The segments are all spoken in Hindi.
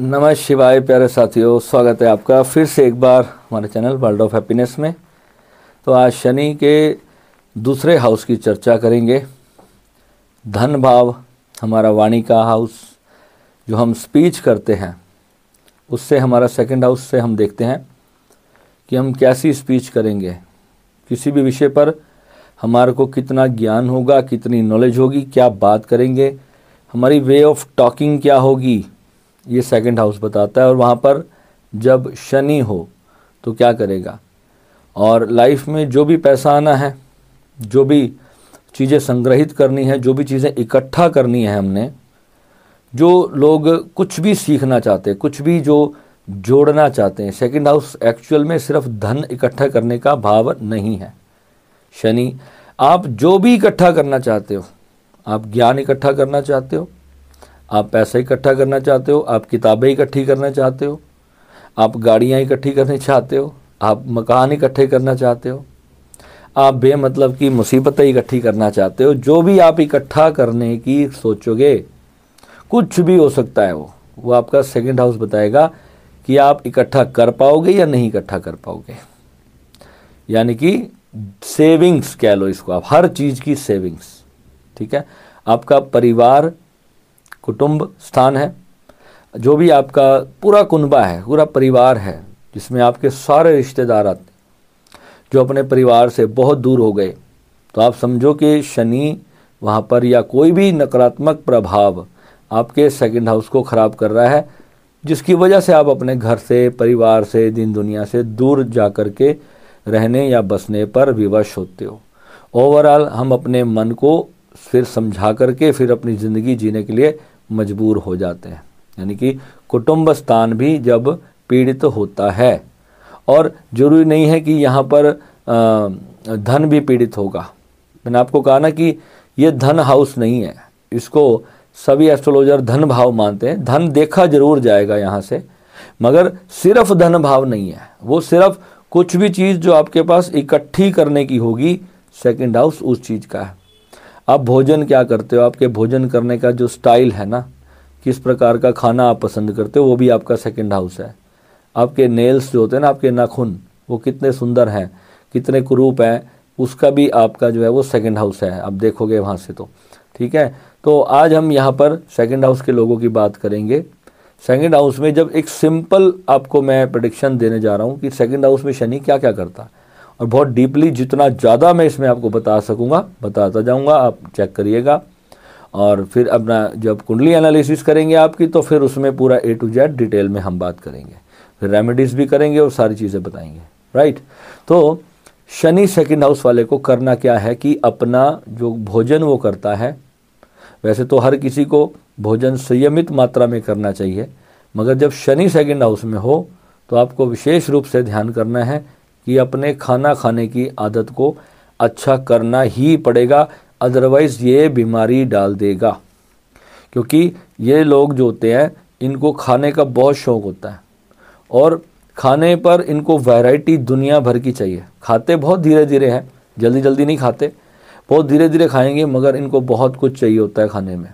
नमः शिवाय प्यारे साथियों स्वागत है आपका फिर से एक बार हमारे चैनल वर्ल्ड ऑफ हैप्पीनेस में तो आज शनि के दूसरे हाउस की चर्चा करेंगे धन भाव हमारा वाणी का हाउस जो हम स्पीच करते हैं उससे हमारा सेकंड हाउस से हम देखते हैं कि हम कैसी स्पीच करेंगे किसी भी विषय पर हमारे को कितना ज्ञान होगा कितनी नॉलेज होगी क्या बात करेंगे हमारी वे ऑफ टॉकिंग क्या होगी ये सेकंड हाउस बताता है और वहाँ पर जब शनि हो तो क्या करेगा और लाइफ में जो भी पैसा आना है जो भी चीज़ें संग्रहित करनी है जो भी चीज़ें इकट्ठा करनी है हमने जो लोग कुछ भी सीखना चाहते हैं कुछ भी जो जोड़ना चाहते हैं सेकंड हाउस एक्चुअल में सिर्फ धन इकट्ठा करने का भाव नहीं है शनि आप जो भी इकट्ठा करना चाहते हो आप ज्ञान इकट्ठा करना चाहते हो आप पैसा इकट्ठा करना चाहते हो आप किताबें इकट्ठी करना चाहते हो आप गाड़ियाँ इकट्ठी करनी चाहते हो आप मकान इकट्ठे करना चाहते हो आप बेमतलब की मुसीबतें इकट्ठी करना चाहते हो जो भी आप इकट्ठा करने की सोचोगे कुछ भी हो सकता है वो वो आपका सेकंड हाउस बताएगा कि आप इकट्ठा कर पाओगे या नहीं इकट्ठा कर पाओगे यानी कि सेविंग्स कह लो इसको आप हर चीज़ की सेविंग्स ठीक है आपका परिवार कुटुंब स्थान है जो भी आपका पूरा कुनबा है पूरा परिवार है जिसमें आपके सारे रिश्तेदार आते जो अपने परिवार से बहुत दूर हो गए तो आप समझो कि शनि वहाँ पर या कोई भी नकारात्मक प्रभाव आपके सेकंड हाउस को ख़राब कर रहा है जिसकी वजह से आप अपने घर से परिवार से दिन दुनिया से दूर जा कर के रहने या बसने पर विवश होते हो ओवरऑल हम अपने मन को फिर समझा करके फिर अपनी ज़िंदगी जीने के लिए मजबूर हो जाते हैं यानी कि कुटुंब स्थान भी जब पीड़ित तो होता है और जरूरी नहीं है कि यहाँ पर धन भी पीड़ित होगा मैंने आपको कहा ना कि ये धन हाउस नहीं है इसको सभी एस्ट्रोलॉजर धन भाव मानते हैं धन देखा जरूर जाएगा यहाँ से मगर सिर्फ धन भाव नहीं है वो सिर्फ कुछ भी चीज़ जो आपके पास इकट्ठी करने की होगी सेकंड हाउस उस चीज़ का है आप भोजन क्या करते हो आपके भोजन करने का जो स्टाइल है ना किस प्रकार का खाना आप पसंद करते हो वो भी आपका सेकेंड हाउस है आपके नेल्स जो होते हैं ना आपके नाखून वो कितने सुंदर हैं कितने कुरूप हैं उसका भी आपका जो है वो सेकेंड हाउस है आप देखोगे वहाँ से तो ठीक है तो आज हम यहाँ पर सेकेंड हाउस के लोगों की बात करेंगे सेकेंड हाउस में जब एक सिंपल आपको मैं प्रडिक्शन देने जा रहा हूँ कि सेकेंड हाउस में शनि क्या क्या करता है और बहुत डीपली जितना ज़्यादा मैं इसमें आपको बता सकूँगा बताता जाऊँगा आप चेक करिएगा और फिर अपना जब कुंडली एनालिसिस करेंगे आपकी तो फिर उसमें पूरा ए टू जेड डिटेल में हम बात करेंगे फिर रेमेडीज़ भी करेंगे और सारी चीज़ें बताएंगे राइट तो शनि सेकंड हाउस वाले को करना क्या है कि अपना जो भोजन वो करता है वैसे तो हर किसी को भोजन संयमित मात्रा में करना चाहिए मगर जब शनि सेकंड हाउस में हो तो आपको विशेष रूप से ध्यान करना है कि अपने खाना खाने की आदत को अच्छा करना ही पड़ेगा अदरवाइज़ ये बीमारी डाल देगा क्योंकि ये लोग जो होते हैं इनको खाने का बहुत शौक़ होता है और खाने पर इनको वैरायटी दुनिया भर की चाहिए खाते बहुत धीरे धीरे हैं जल्दी जल्दी नहीं खाते बहुत धीरे धीरे खाएंगे मगर इनको बहुत कुछ चाहिए होता है खाने में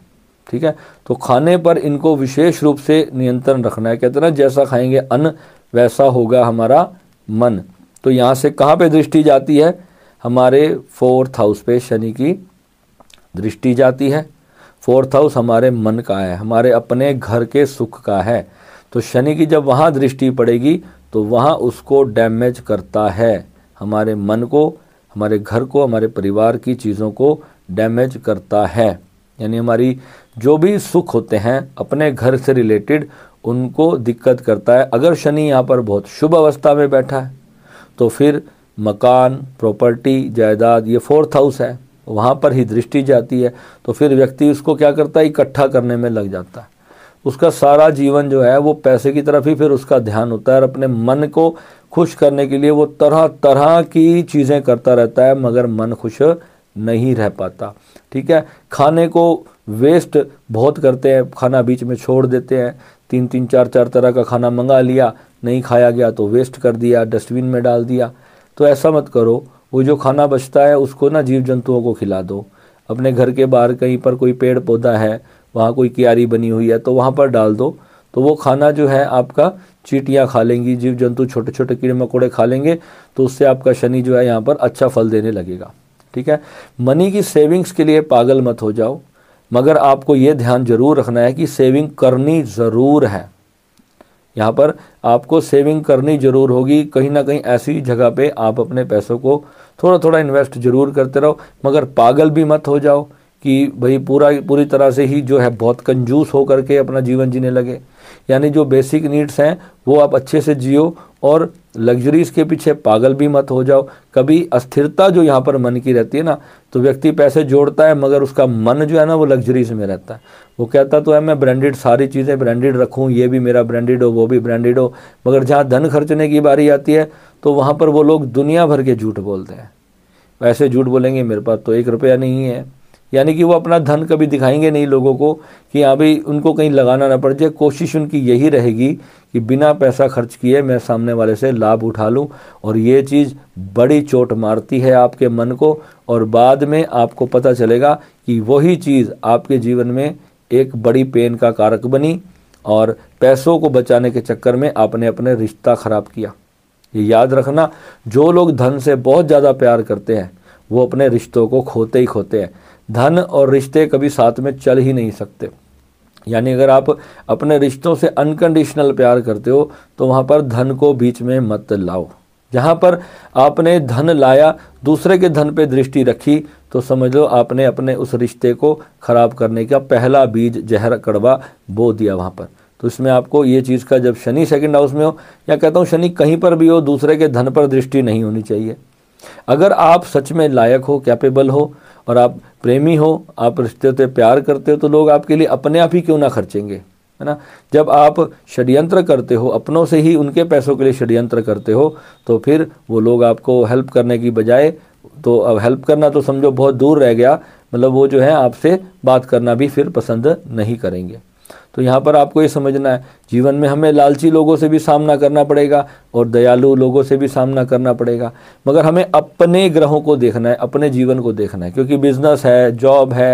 ठीक है तो खाने पर इनको विशेष रूप से नियंत्रण रखना है कहते ना जैसा खाएंगे अन्न वैसा होगा हमारा मन तो यहाँ से कहाँ पे दृष्टि जाती है हमारे फोर्थ हाउस पे शनि की दृष्टि जाती है फोर्थ हाउस हमारे मन का है हमारे अपने घर के सुख का है तो शनि की जब वहाँ दृष्टि पड़ेगी तो वहाँ उसको डैमेज करता है हमारे मन को हमारे घर को हमारे परिवार की चीज़ों को डैमेज करता है यानी हमारी जो भी सुख होते हैं अपने घर से रिलेटेड उनको दिक्कत करता है अगर शनि यहाँ पर बहुत शुभ अवस्था में बैठा है तो फिर मकान प्रॉपर्टी जायदाद ये फोर्थ हाउस है वहाँ पर ही दृष्टि जाती है तो फिर व्यक्ति उसको क्या करता है इकट्ठा करने में लग जाता है उसका सारा जीवन जो है वो पैसे की तरफ ही फिर उसका ध्यान होता है और अपने मन को खुश करने के लिए वो तरह तरह की चीज़ें करता रहता है मगर मन खुश नहीं रह पाता ठीक है खाने को वेस्ट बहुत करते हैं खाना बीच में छोड़ देते हैं तीन तीन चार चार तरह का खाना मंगा लिया नहीं खाया गया तो वेस्ट कर दिया डस्टबिन में डाल दिया तो ऐसा मत करो वो जो खाना बचता है उसको ना जीव जंतुओं को खिला दो अपने घर के बाहर कहीं पर कोई पेड़ पौधा है वहाँ कोई क्यारी बनी हुई है तो वहाँ पर डाल दो तो वो खाना जो है आपका चीटियाँ खा लेंगी जीव जंतु छोटे छोटे कीड़े मकोड़े खा लेंगे तो उससे आपका शनि जो है यहाँ पर अच्छा फल देने लगेगा ठीक है मनी की सेविंग्स के लिए पागल मत हो जाओ मगर आपको ये ध्यान जरूर रखना है कि सेविंग करनी ज़रूर है यहाँ पर आपको सेविंग करनी जरूर होगी कहीं ना कहीं ऐसी जगह पे आप अपने पैसों को थोड़ा थोड़ा इन्वेस्ट जरूर करते रहो मगर पागल भी मत हो जाओ कि भाई पूरा पूरी तरह से ही जो है बहुत कंजूस होकर के अपना जीवन जीने लगे यानी जो बेसिक नीड्स हैं वो आप अच्छे से जियो और लग्जरीज के पीछे पागल भी मत हो जाओ कभी अस्थिरता जो यहाँ पर मन की रहती है ना तो व्यक्ति पैसे जोड़ता है मगर उसका मन जो है ना वो लग्जरीज में रहता है वो कहता तो है मैं ब्रांडेड सारी चीज़ें ब्रांडेड रखूँ ये भी मेरा ब्रांडेड हो वो भी ब्रांडेड हो मगर जहाँ धन खर्चने की बारी आती है तो वहाँ पर वो लोग दुनिया भर के झूठ बोलते हैं ऐसे झूठ बोलेंगे मेरे पास तो एक रुपया नहीं है यानी कि वो अपना धन कभी दिखाएंगे नहीं लोगों को कि यहाँ भी उनको कहीं लगाना ना पड़ जाए तो कोशिश उनकी यही रहेगी कि बिना पैसा खर्च किए मैं सामने वाले से लाभ उठा लूँ और ये चीज़ बड़ी चोट मारती है आपके मन को और बाद में आपको पता चलेगा कि वही चीज़ आपके जीवन में एक बड़ी पेन का कारक बनी और पैसों को बचाने के चक्कर में आपने अपने रिश्ता ख़राब किया ये याद रखना जो लोग धन से बहुत ज़्यादा प्यार करते हैं वो अपने रिश्तों को खोते ही खोते हैं धन और रिश्ते कभी साथ में चल ही नहीं सकते यानी अगर आप अपने रिश्तों से अनकंडीशनल प्यार करते हो तो वहाँ पर धन को बीच में मत लाओ जहाँ पर आपने धन लाया दूसरे के धन पे दृष्टि रखी तो समझ लो आपने अपने उस रिश्ते को ख़राब करने का पहला बीज जहर कड़वा बो दिया वहाँ पर तो इसमें आपको ये चीज़ का जब शनि सेकंड हाउस में हो या कहता हूँ शनि कहीं पर भी हो दूसरे के धन पर दृष्टि नहीं होनी चाहिए अगर आप सच में लायक हो कैपेबल हो और आप प्रेमी हो आप रिश्ते से प्यार करते हो तो लोग आपके लिए अपने आप ही क्यों ना खर्चेंगे है ना जब आप षड्यंत्र करते हो अपनों से ही उनके पैसों के लिए षड्यंत्र करते हो तो फिर वो लोग आपको हेल्प करने की बजाय तो अब हेल्प करना तो समझो बहुत दूर रह गया मतलब वो जो है आपसे बात करना भी फिर पसंद नहीं करेंगे तो यहाँ पर आपको ये समझना है जीवन में हमें लालची लोगों से भी सामना करना पड़ेगा और दयालु लोगों से भी सामना करना पड़ेगा मगर हमें अपने ग्रहों को देखना है अपने जीवन को देखना है क्योंकि बिजनेस है जॉब है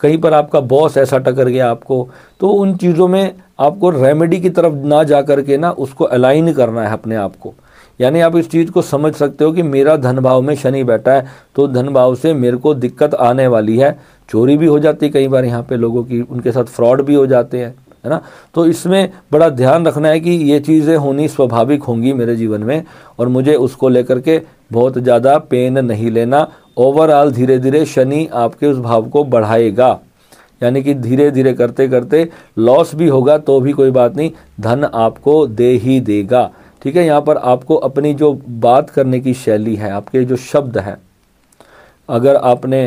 कहीं पर आपका बॉस ऐसा टकर गया आपको तो उन चीज़ों में आपको रेमेडी की तरफ ना जा करके ना उसको अलाइन करना है अपने आप को यानी आप इस चीज़ को समझ सकते हो कि मेरा धन भाव में शनि बैठा है तो धन भाव से मेरे को दिक्कत आने वाली है चोरी भी हो जाती है कई बार यहाँ पे लोगों की उनके साथ फ्रॉड भी हो जाते हैं है ना तो इसमें बड़ा ध्यान रखना है कि ये चीज़ें होनी स्वाभाविक होंगी मेरे जीवन में और मुझे उसको लेकर के बहुत ज़्यादा पेन नहीं लेना ओवरऑल धीरे धीरे शनि आपके उस भाव को बढ़ाएगा यानी कि धीरे धीरे करते करते लॉस भी होगा तो भी कोई बात नहीं धन आपको दे ही देगा ठीक है यहाँ पर आपको अपनी जो बात करने की शैली है आपके जो शब्द हैं अगर आपने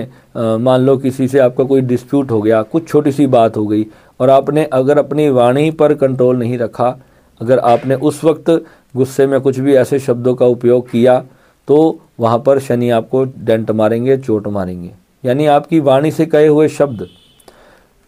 मान लो किसी से आपका कोई डिस्प्यूट हो गया कुछ छोटी सी बात हो गई और आपने अगर अपनी वाणी पर कंट्रोल नहीं रखा अगर आपने उस वक्त गुस्से में कुछ भी ऐसे शब्दों का उपयोग किया तो वहाँ पर शनि आपको डेंट मारेंगे चोट मारेंगे यानी आपकी वाणी से कहे हुए शब्द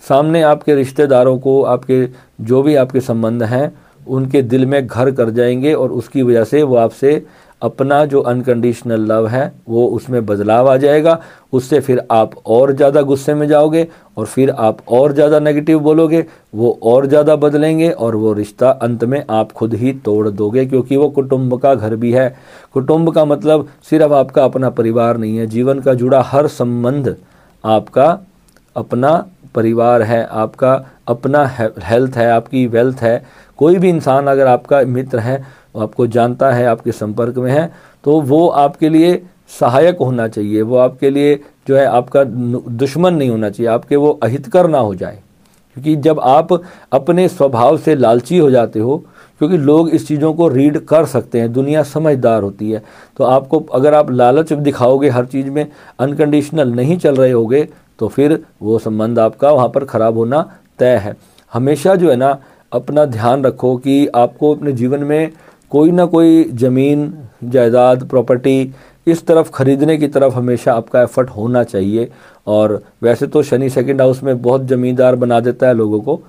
सामने आपके रिश्तेदारों को आपके जो भी आपके संबंध हैं उनके दिल में घर कर जाएंगे और उसकी वजह से वो आपसे अपना जो अनकंडीशनल लव है वो उसमें बदलाव आ जाएगा उससे फिर आप और ज़्यादा गुस्से में जाओगे और फिर आप और ज़्यादा नेगेटिव बोलोगे वो और ज़्यादा बदलेंगे और वो रिश्ता अंत में आप खुद ही तोड़ दोगे क्योंकि वो कुटुंब का घर भी है कुटुंब का मतलब सिर्फ आपका अपना परिवार नहीं है जीवन का जुड़ा हर संबंध आपका अपना परिवार है आपका अपना हेल्थ है आपकी वेल्थ है कोई भी इंसान अगर आपका मित्र है वो आपको जानता है आपके संपर्क में है तो वो आपके लिए सहायक होना चाहिए वो आपके लिए जो है आपका दुश्मन नहीं होना चाहिए आपके वो अहितकर ना हो जाए क्योंकि जब आप अपने स्वभाव से लालची हो जाते हो क्योंकि लोग इस चीज़ों को रीड कर सकते हैं दुनिया समझदार होती है तो आपको अगर आप लालच दिखाओगे हर चीज़ में अनकंडीशनल नहीं चल रहे होगे तो फिर वो संबंध आपका वहाँ पर ख़राब होना तय है हमेशा जो है ना अपना ध्यान रखो कि आपको अपने जीवन में कोई ना कोई ज़मीन जायदाद प्रॉपर्टी इस तरफ ख़रीदने की तरफ हमेशा आपका एफर्ट होना चाहिए और वैसे तो शनि सेकंड हाउस में बहुत ज़मींदार बना देता है लोगों को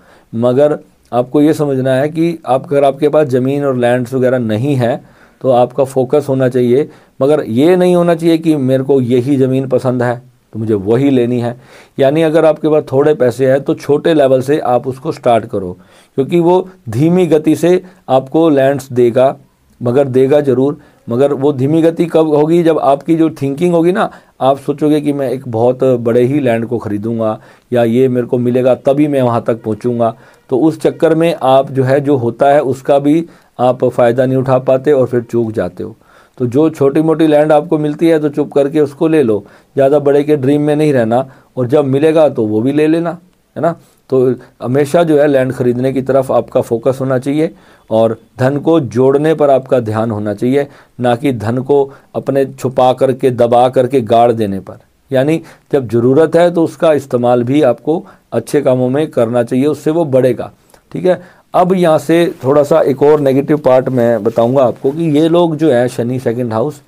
मगर आपको ये समझना है कि आप अगर आपके पास ज़मीन और लैंड्स वगैरह नहीं है तो आपका फोकस होना चाहिए मगर ये नहीं होना चाहिए कि मेरे को यही ज़मीन पसंद है तो मुझे वही लेनी है यानी अगर आपके पास थोड़े पैसे हैं तो छोटे लेवल से आप उसको स्टार्ट करो क्योंकि वो धीमी गति से आपको लैंड्स देगा मगर देगा ज़रूर मगर वो धीमी गति कब होगी जब आपकी जो थिंकिंग होगी ना आप सोचोगे कि मैं एक बहुत बड़े ही लैंड को ख़रीदूँगा या ये मेरे को मिलेगा तभी मैं वहाँ तक पहुँचूँगा तो उस चक्कर में आप जो है जो होता है उसका भी आप फ़ायदा नहीं उठा पाते और फिर चूक जाते हो तो जो छोटी मोटी लैंड आपको मिलती है तो चुप करके उसको ले लो ज़्यादा बड़े के ड्रीम में नहीं रहना और जब मिलेगा तो वो भी ले लेना है ना तो हमेशा जो है लैंड खरीदने की तरफ आपका फोकस होना चाहिए और धन को जोड़ने पर आपका ध्यान होना चाहिए ना कि धन को अपने छुपा करके दबा करके गाड़ देने पर यानी जब ज़रूरत है तो उसका इस्तेमाल भी आपको अच्छे कामों में करना चाहिए उससे वो बढ़ेगा ठीक है अब यहाँ से थोड़ा सा एक और नेगेटिव पार्ट मैं बताऊंगा आपको कि ये लोग जो है शनि सेकंड हाउस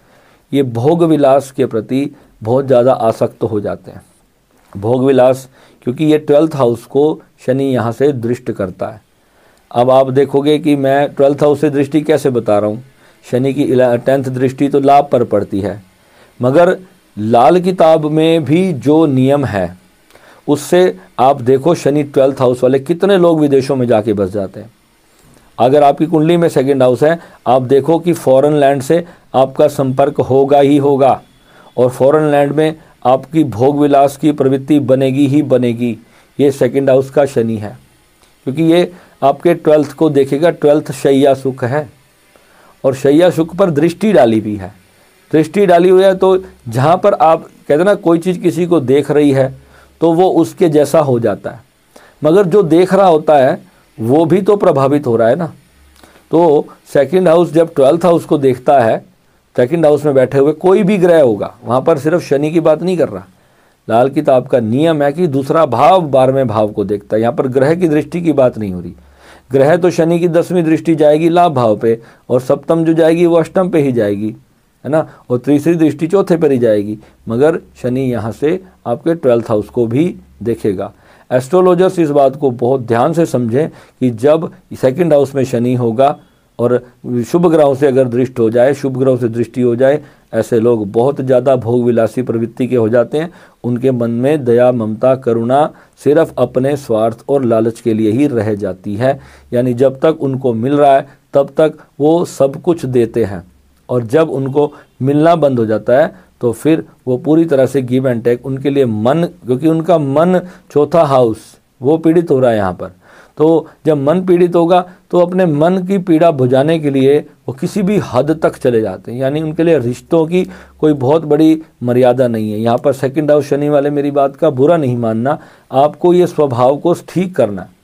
ये भोग विलास के प्रति बहुत ज़्यादा आसक्त हो जाते हैं भोग विलास क्योंकि ये ट्वेल्थ हाउस को शनि यहाँ से दृष्ट करता है अब आप देखोगे कि मैं ट्वेल्थ हाउस से दृष्टि कैसे बता रहा हूँ शनि की टेंथ दृष्टि तो लाभ पर पड़ती है मगर लाल किताब में भी जो नियम है उससे आप देखो शनि ट्वेल्थ हाउस वाले कितने लोग विदेशों में जाके बस जाते हैं अगर आपकी कुंडली में सेकंड हाउस है आप देखो कि फॉरेन लैंड से आपका संपर्क होगा ही होगा और फॉरेन लैंड में आपकी भोग विलास की प्रवृत्ति बनेगी ही बनेगी ये सेकंड हाउस का शनि है क्योंकि ये आपके ट्वेल्थ को देखेगा ट्वेल्थ शैया सुख है और शैया सुख पर दृष्टि डाली भी है दृष्टि डाली हुई है तो जहाँ पर आप कहते ना कोई चीज़ किसी को देख रही है तो वो उसके जैसा हो जाता है मगर जो देख रहा होता है वो भी तो प्रभावित हो रहा है ना तो सेकंड हाउस जब ट्वेल्थ हाउस को देखता है सेकंड हाउस में बैठे हुए कोई भी ग्रह होगा वहाँ पर सिर्फ शनि की बात नहीं कर रहा लाल किताब का नियम है कि दूसरा भाव बारहवें भाव को देखता है यहाँ पर ग्रह की दृष्टि की बात नहीं हो रही ग्रह तो शनि की दसवीं दृष्टि जाएगी लाभ भाव पे और सप्तम जो जाएगी वो अष्टम पे ही जाएगी है ना और तीसरी दृष्टि चौथे पर ही जाएगी मगर शनि यहाँ से आपके ट्वेल्थ हाउस को भी देखेगा एस्ट्रोलॉजर्स इस बात को बहुत ध्यान से समझें कि जब सेकंड हाउस में शनि होगा और शुभ ग्रहों से अगर दृष्ट हो जाए शुभ ग्रहों से दृष्टि हो जाए ऐसे लोग बहुत ज़्यादा भोग विलासी प्रवृत्ति के हो जाते हैं उनके मन में दया ममता करुणा सिर्फ अपने स्वार्थ और लालच के लिए ही रह जाती है यानी जब तक उनको मिल रहा है तब तक वो सब कुछ देते हैं और जब उनको मिलना बंद हो जाता है तो फिर वो पूरी तरह से गिव एंड टेक उनके लिए मन क्योंकि उनका मन चौथा हाउस वो पीड़ित हो रहा है यहाँ पर तो जब मन पीड़ित होगा तो अपने मन की पीड़ा बुझाने के लिए वो किसी भी हद तक चले जाते हैं यानी उनके लिए रिश्तों की कोई बहुत बड़ी मर्यादा नहीं है यहाँ पर सेकंड हाउस शनि वाले मेरी बात का बुरा नहीं मानना आपको ये स्वभाव को ठीक करना है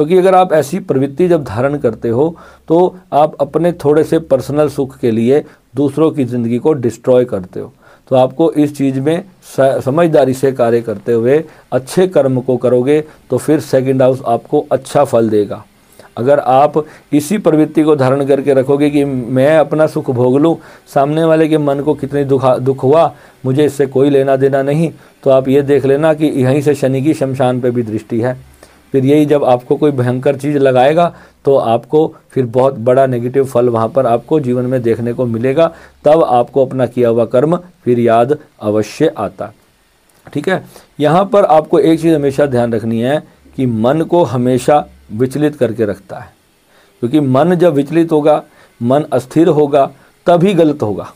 क्योंकि अगर आप ऐसी प्रवृत्ति जब धारण करते हो तो आप अपने थोड़े से पर्सनल सुख के लिए दूसरों की ज़िंदगी को डिस्ट्रॉय करते हो तो आपको इस चीज़ में समझदारी से कार्य करते हुए अच्छे कर्म को करोगे तो फिर सेकंड हाउस आपको अच्छा फल देगा अगर आप इसी प्रवृत्ति को धारण करके रखोगे कि मैं अपना सुख भोग लूँ सामने वाले के मन को कितनी दुखा दुख हुआ मुझे इससे कोई लेना देना नहीं तो आप ये देख लेना कि यहीं से शनि की शमशान पे भी दृष्टि है फिर यही जब आपको कोई भयंकर चीज़ लगाएगा तो आपको फिर बहुत बड़ा नेगेटिव फल वहाँ पर आपको जीवन में देखने को मिलेगा तब आपको अपना किया हुआ कर्म फिर याद अवश्य आता ठीक है यहाँ पर आपको एक चीज़ हमेशा ध्यान रखनी है कि मन को हमेशा विचलित करके रखता है क्योंकि मन जब विचलित होगा मन अस्थिर होगा तभी गलत होगा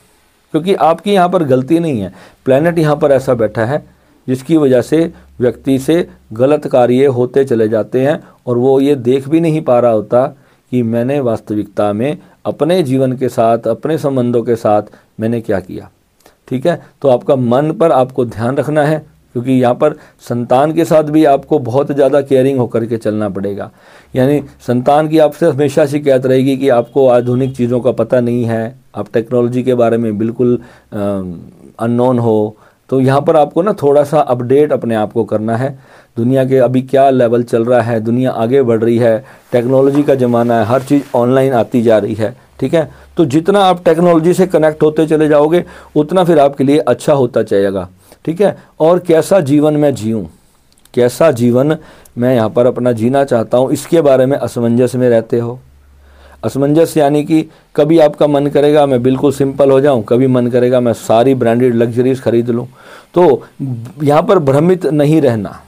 क्योंकि आपकी यहाँ पर गलती नहीं है प्लेनेट यहाँ पर ऐसा बैठा है जिसकी वजह से व्यक्ति से गलत कार्य होते चले जाते हैं और वो ये देख भी नहीं पा रहा होता कि मैंने वास्तविकता में अपने जीवन के साथ अपने संबंधों के साथ मैंने क्या किया ठीक है तो आपका मन पर आपको ध्यान रखना है क्योंकि यहाँ पर संतान के साथ भी आपको बहुत ज़्यादा केयरिंग होकर के चलना पड़ेगा यानी संतान की आपसे हमेशा शिकायत रहेगी कि आपको आधुनिक चीज़ों का पता नहीं है आप टेक्नोलॉजी के बारे में बिल्कुल अननोन हो तो यहाँ पर आपको ना थोड़ा सा अपडेट अपने आप को करना है दुनिया के अभी क्या लेवल चल रहा है दुनिया आगे बढ़ रही है टेक्नोलॉजी का ज़माना है हर चीज़ ऑनलाइन आती जा रही है ठीक है तो जितना आप टेक्नोलॉजी से कनेक्ट होते चले जाओगे उतना फिर आपके लिए अच्छा होता चलेगा ठीक है और कैसा जीवन मैं जीऊँ कैसा जीवन मैं यहाँ पर अपना जीना चाहता हूँ इसके बारे में असमंजस में रहते हो असमंजस यानी कि कभी आपका मन करेगा मैं बिल्कुल सिंपल हो जाऊं कभी मन करेगा मैं सारी ब्रांडेड लग्जरीज खरीद लूं तो यहाँ पर भ्रमित नहीं रहना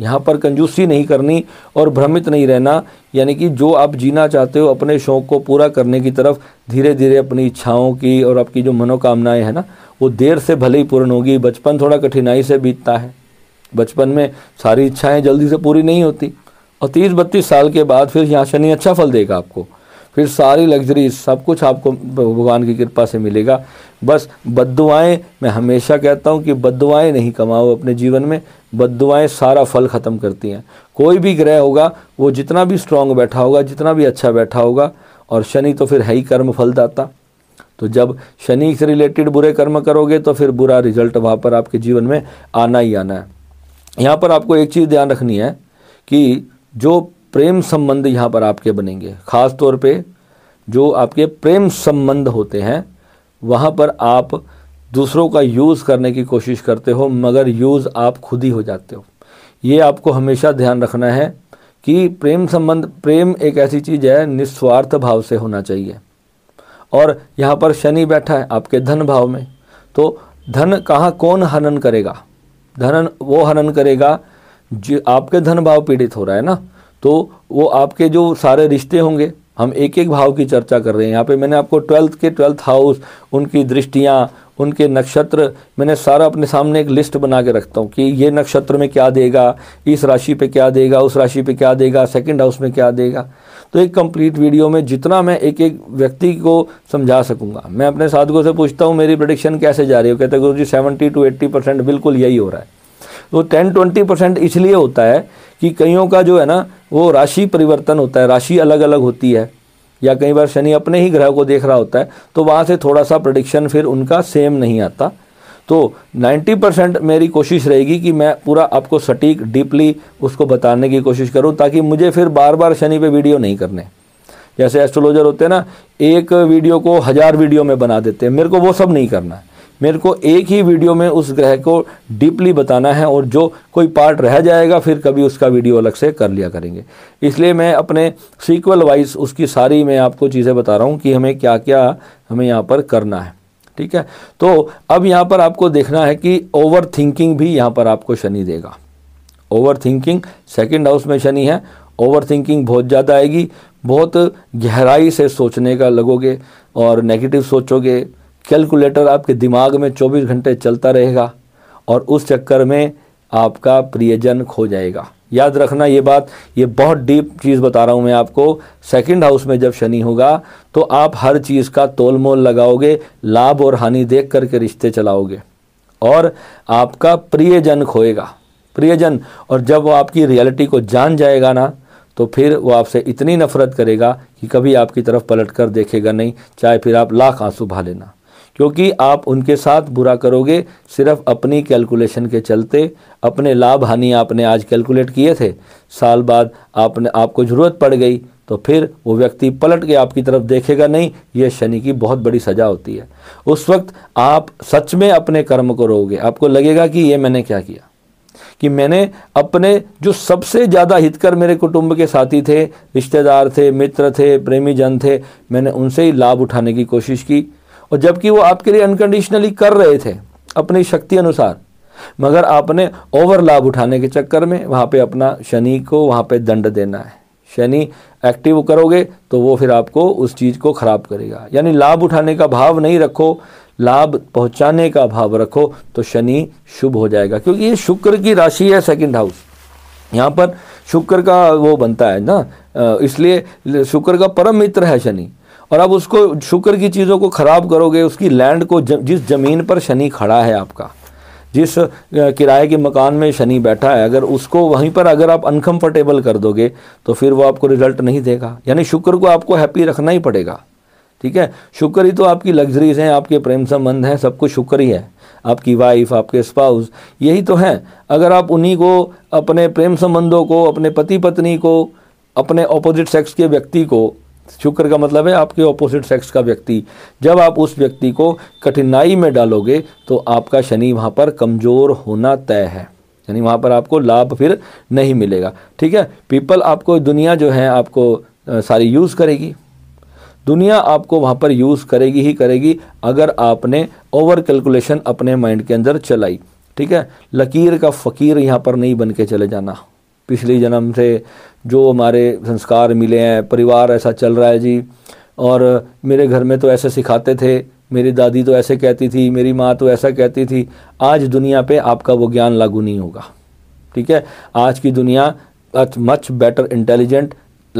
यहाँ पर कंजूसी नहीं करनी और भ्रमित नहीं रहना यानी कि जो आप जीना चाहते हो अपने शौक़ को पूरा करने की तरफ धीरे धीरे अपनी इच्छाओं की और आपकी जो मनोकामनाएं हैं ना वो देर से भले ही पूर्ण होगी बचपन थोड़ा कठिनाई से बीतता है बचपन में सारी इच्छाएं जल्दी से पूरी नहीं होती और तीस बत्तीस साल के बाद फिर यहाँ शनि अच्छा फल देगा आपको फिर सारी लग्जरी सब कुछ आपको भगवान की कृपा से मिलेगा बस बदुआएँ मैं हमेशा कहता हूँ कि बदुआएँ नहीं कमाओ अपने जीवन में बदुआएँ सारा फल ख़त्म करती हैं कोई भी ग्रह होगा वो जितना भी स्ट्रांग बैठा होगा जितना भी अच्छा बैठा होगा और शनि तो फिर है ही कर्म फलदाता तो जब शनि से रिलेटेड बुरे कर्म करोगे तो फिर बुरा रिजल्ट वहाँ पर आपके जीवन में आना ही आना है यहाँ पर आपको एक चीज़ ध्यान रखनी है कि जो प्रेम संबंध यहाँ पर आपके बनेंगे ख़ास तौर पे जो आपके प्रेम संबंध होते हैं वहाँ पर आप दूसरों का यूज़ करने की कोशिश करते हो मगर यूज़ आप खुद ही हो जाते हो ये आपको हमेशा ध्यान रखना है कि प्रेम संबंध प्रेम एक ऐसी चीज़ है निस्वार्थ भाव से होना चाहिए और यहाँ पर शनि बैठा है आपके धन भाव में तो धन कहाँ कौन हनन करेगा धनन वो हनन करेगा जो आपके धन भाव पीड़ित हो रहा है ना तो वो आपके जो सारे रिश्ते होंगे हम एक एक भाव की चर्चा कर रहे हैं यहाँ पे मैंने आपको ट्वेल्थ के ट्वेल्थ हाउस उनकी दृष्टियाँ उनके नक्षत्र मैंने सारा अपने सामने एक लिस्ट बना के रखता हूँ कि ये नक्षत्र में क्या देगा इस राशि पे क्या देगा उस राशि पे क्या देगा सेकंड हाउस में क्या देगा तो एक कंप्लीट वीडियो में जितना मैं एक एक व्यक्ति को समझा सकूंगा मैं अपने साधकों से पूछता हूँ मेरी प्रडिक्शन कैसे जा रही हो कहते guru ji seventy to eighty percent बिल्कुल यही हो रहा है तो टेन ट्वेंटी परसेंट इसलिए होता है कि कईयों का जो है ना वो राशि परिवर्तन होता है राशि अलग अलग होती है या कई बार शनि अपने ही ग्रह को देख रहा होता है तो वहाँ से थोड़ा सा प्रडिक्शन फिर उनका सेम नहीं आता तो 90 परसेंट मेरी कोशिश रहेगी कि मैं पूरा आपको सटीक डीपली उसको बताने की कोशिश करूं ताकि मुझे फिर बार बार शनि पे वीडियो नहीं करने जैसे एस्ट्रोलॉजर होते हैं ना एक वीडियो को हज़ार वीडियो में बना देते हैं मेरे को वो सब नहीं करना है मेरे को एक ही वीडियो में उस ग्रह को डीपली बताना है और जो कोई पार्ट रह जाएगा फिर कभी उसका वीडियो अलग से कर लिया करेंगे इसलिए मैं अपने सीक्वल वाइज उसकी सारी मैं आपको चीज़ें बता रहा हूँ कि हमें क्या क्या हमें यहाँ पर करना है ठीक है तो अब यहाँ पर आपको देखना है कि ओवर थिंकिंग भी यहाँ पर आपको शनि देगा ओवर थिंकिंग सेकेंड हाउस में शनि है ओवर थिंकिंग बहुत ज़्यादा आएगी बहुत गहराई से सोचने का लगोगे और नेगेटिव सोचोगे कैलकुलेटर आपके दिमाग में 24 घंटे चलता रहेगा और उस चक्कर में आपका प्रियजन खो जाएगा याद रखना ये बात ये बहुत डीप चीज़ बता रहा हूँ मैं आपको सेकंड हाउस में जब शनि होगा तो आप हर चीज़ का तोल मोल लगाओगे लाभ और हानि देख करके रिश्ते चलाओगे और आपका प्रियजन खोएगा प्रियजन और जब वो आपकी रियलिटी को जान जाएगा ना तो फिर वो आपसे इतनी नफरत करेगा कि कभी आपकी तरफ पलट कर देखेगा नहीं चाहे फिर आप लाख आंसू भा लेना क्योंकि आप उनके साथ बुरा करोगे सिर्फ अपनी कैलकुलेशन के चलते अपने लाभ हानि आपने आज कैलकुलेट किए थे साल बाद आपने आपको ज़रूरत पड़ गई तो फिर वो व्यक्ति पलट के आपकी तरफ देखेगा नहीं ये शनि की बहुत बड़ी सज़ा होती है उस वक्त आप सच में अपने कर्म को रोगे आपको लगेगा कि ये मैंने क्या किया कि मैंने अपने जो सबसे ज़्यादा हितकर मेरे कुटुंब के साथी थे रिश्तेदार थे मित्र थे प्रेमी जन थे मैंने उनसे ही लाभ उठाने की कोशिश की और जबकि वो आपके लिए अनकंडीशनली कर रहे थे अपनी शक्ति अनुसार मगर आपने ओवर लाभ उठाने के चक्कर में वहाँ पे अपना शनि को वहाँ पे दंड देना है शनि एक्टिव करोगे तो वो फिर आपको उस चीज़ को ख़राब करेगा यानी लाभ उठाने का भाव नहीं रखो लाभ पहुंचाने का भाव रखो तो शनि शुभ हो जाएगा क्योंकि ये शुक्र की राशि है सेकंड हाउस यहाँ पर शुक्र का वो बनता है ना इसलिए शुक्र का परम मित्र है शनि और अब उसको शुक्र की चीज़ों को ख़राब करोगे उसकी लैंड को जिस ज़मीन पर शनि खड़ा है आपका जिस किराए के मकान में शनि बैठा है अगर उसको वहीं पर अगर आप अनकम्फर्टेबल कर दोगे तो फिर वो आपको रिजल्ट नहीं देगा यानी शुक्र को आपको हैप्पी रखना ही पड़ेगा ठीक है शुक्र ही तो आपकी लग्जरीज हैं आपके प्रेम संबंध हैं सब कुछ शुक्र ही है आपकी वाइफ आपके स्पाउस यही तो हैं अगर आप उन्हीं को अपने प्रेम संबंधों को अपने पति पत्नी को अपने ऑपोजिट सेक्स के व्यक्ति को शुक्र का मतलब है आपके ऑपोजिट सेक्स का व्यक्ति जब आप उस व्यक्ति को कठिनाई में डालोगे तो आपका शनि वहाँ पर कमज़ोर होना तय है यानी वहाँ पर आपको लाभ फिर नहीं मिलेगा ठीक है पीपल आपको दुनिया जो है आपको सारी यूज़ करेगी दुनिया आपको वहाँ पर यूज़ करेगी ही करेगी अगर आपने ओवर कैलकुलेशन अपने माइंड के अंदर चलाई ठीक है लकीर का फ़कीर यहाँ पर नहीं बन के चले जाना पिछले जन्म से जो हमारे संस्कार मिले हैं परिवार ऐसा चल रहा है जी और मेरे घर में तो ऐसे सिखाते थे मेरी दादी तो ऐसे कहती थी मेरी माँ तो ऐसा कहती थी आज दुनिया पे आपका वो ज्ञान लागू नहीं होगा ठीक है आज की दुनिया अच much better intelligent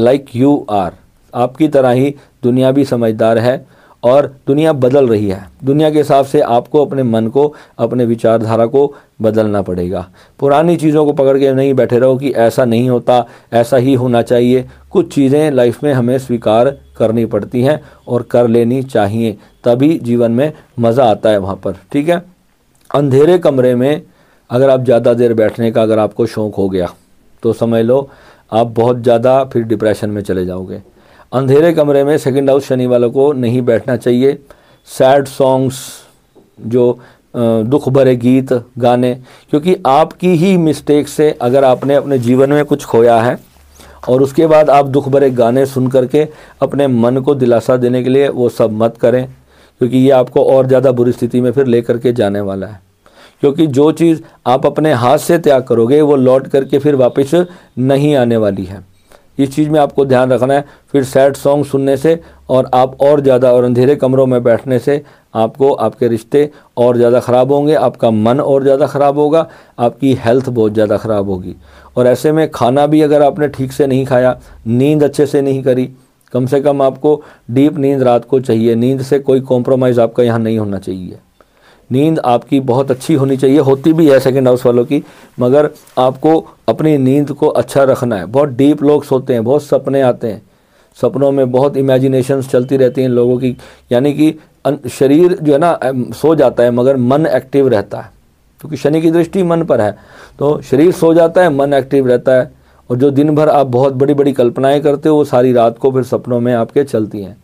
like you are आपकी तरह ही दुनिया भी समझदार है और दुनिया बदल रही है दुनिया के हिसाब से आपको अपने मन को अपने विचारधारा को बदलना पड़ेगा पुरानी चीज़ों को पकड़ के नहीं बैठे रहो कि ऐसा नहीं होता ऐसा ही होना चाहिए कुछ चीज़ें लाइफ में हमें स्वीकार करनी पड़ती हैं और कर लेनी चाहिए तभी जीवन में मज़ा आता है वहाँ पर ठीक है अंधेरे कमरे में अगर आप ज़्यादा देर बैठने का अगर आपको शौक़ हो गया तो समझ लो आप बहुत ज़्यादा फिर डिप्रेशन में चले जाओगे अंधेरे कमरे में सेकंड हाउस शनि वालों को नहीं बैठना चाहिए सैड सॉन्ग्स जो दुख भरे गीत गाने क्योंकि आपकी ही मिस्टेक से अगर आपने अपने जीवन में कुछ खोया है और उसके बाद आप दुख भरे गाने सुन करके अपने मन को दिलासा देने के लिए वो सब मत करें क्योंकि ये आपको और ज़्यादा बुरी स्थिति में फिर ले करके जाने वाला है क्योंकि जो चीज़ आप अपने हाथ से त्याग करोगे वो लौट करके फिर वापस नहीं आने वाली है इस चीज़ में आपको ध्यान रखना है फिर सैड सॉन्ग सुनने से और आप और ज़्यादा और अंधेरे कमरों में बैठने से आपको आपके रिश्ते और ज़्यादा ख़राब होंगे आपका मन और ज़्यादा ख़राब होगा आपकी हेल्थ बहुत ज़्यादा ख़राब होगी और ऐसे में खाना भी अगर आपने ठीक से नहीं खाया नींद अच्छे से नहीं करी कम से कम आपको डीप नींद रात को चाहिए नींद से कोई कॉम्प्रोमाइज़ आपका यहाँ नहीं होना चाहिए नींद आपकी बहुत अच्छी होनी चाहिए होती भी है सेकेंड हाउस वालों की मगर आपको अपनी नींद को अच्छा रखना है बहुत डीप लोग सोते हैं बहुत सपने आते हैं सपनों में बहुत इमेजिनेशंस चलती रहती हैं लोगों की यानी कि शरीर जो है ना सो जाता है मगर मन एक्टिव रहता है क्योंकि शनि की दृष्टि मन पर है तो शरीर सो जाता है मन एक्टिव रहता है और जो दिन भर आप बहुत बड़ी बड़ी कल्पनाएं करते हो वो सारी रात को फिर सपनों में आपके चलती हैं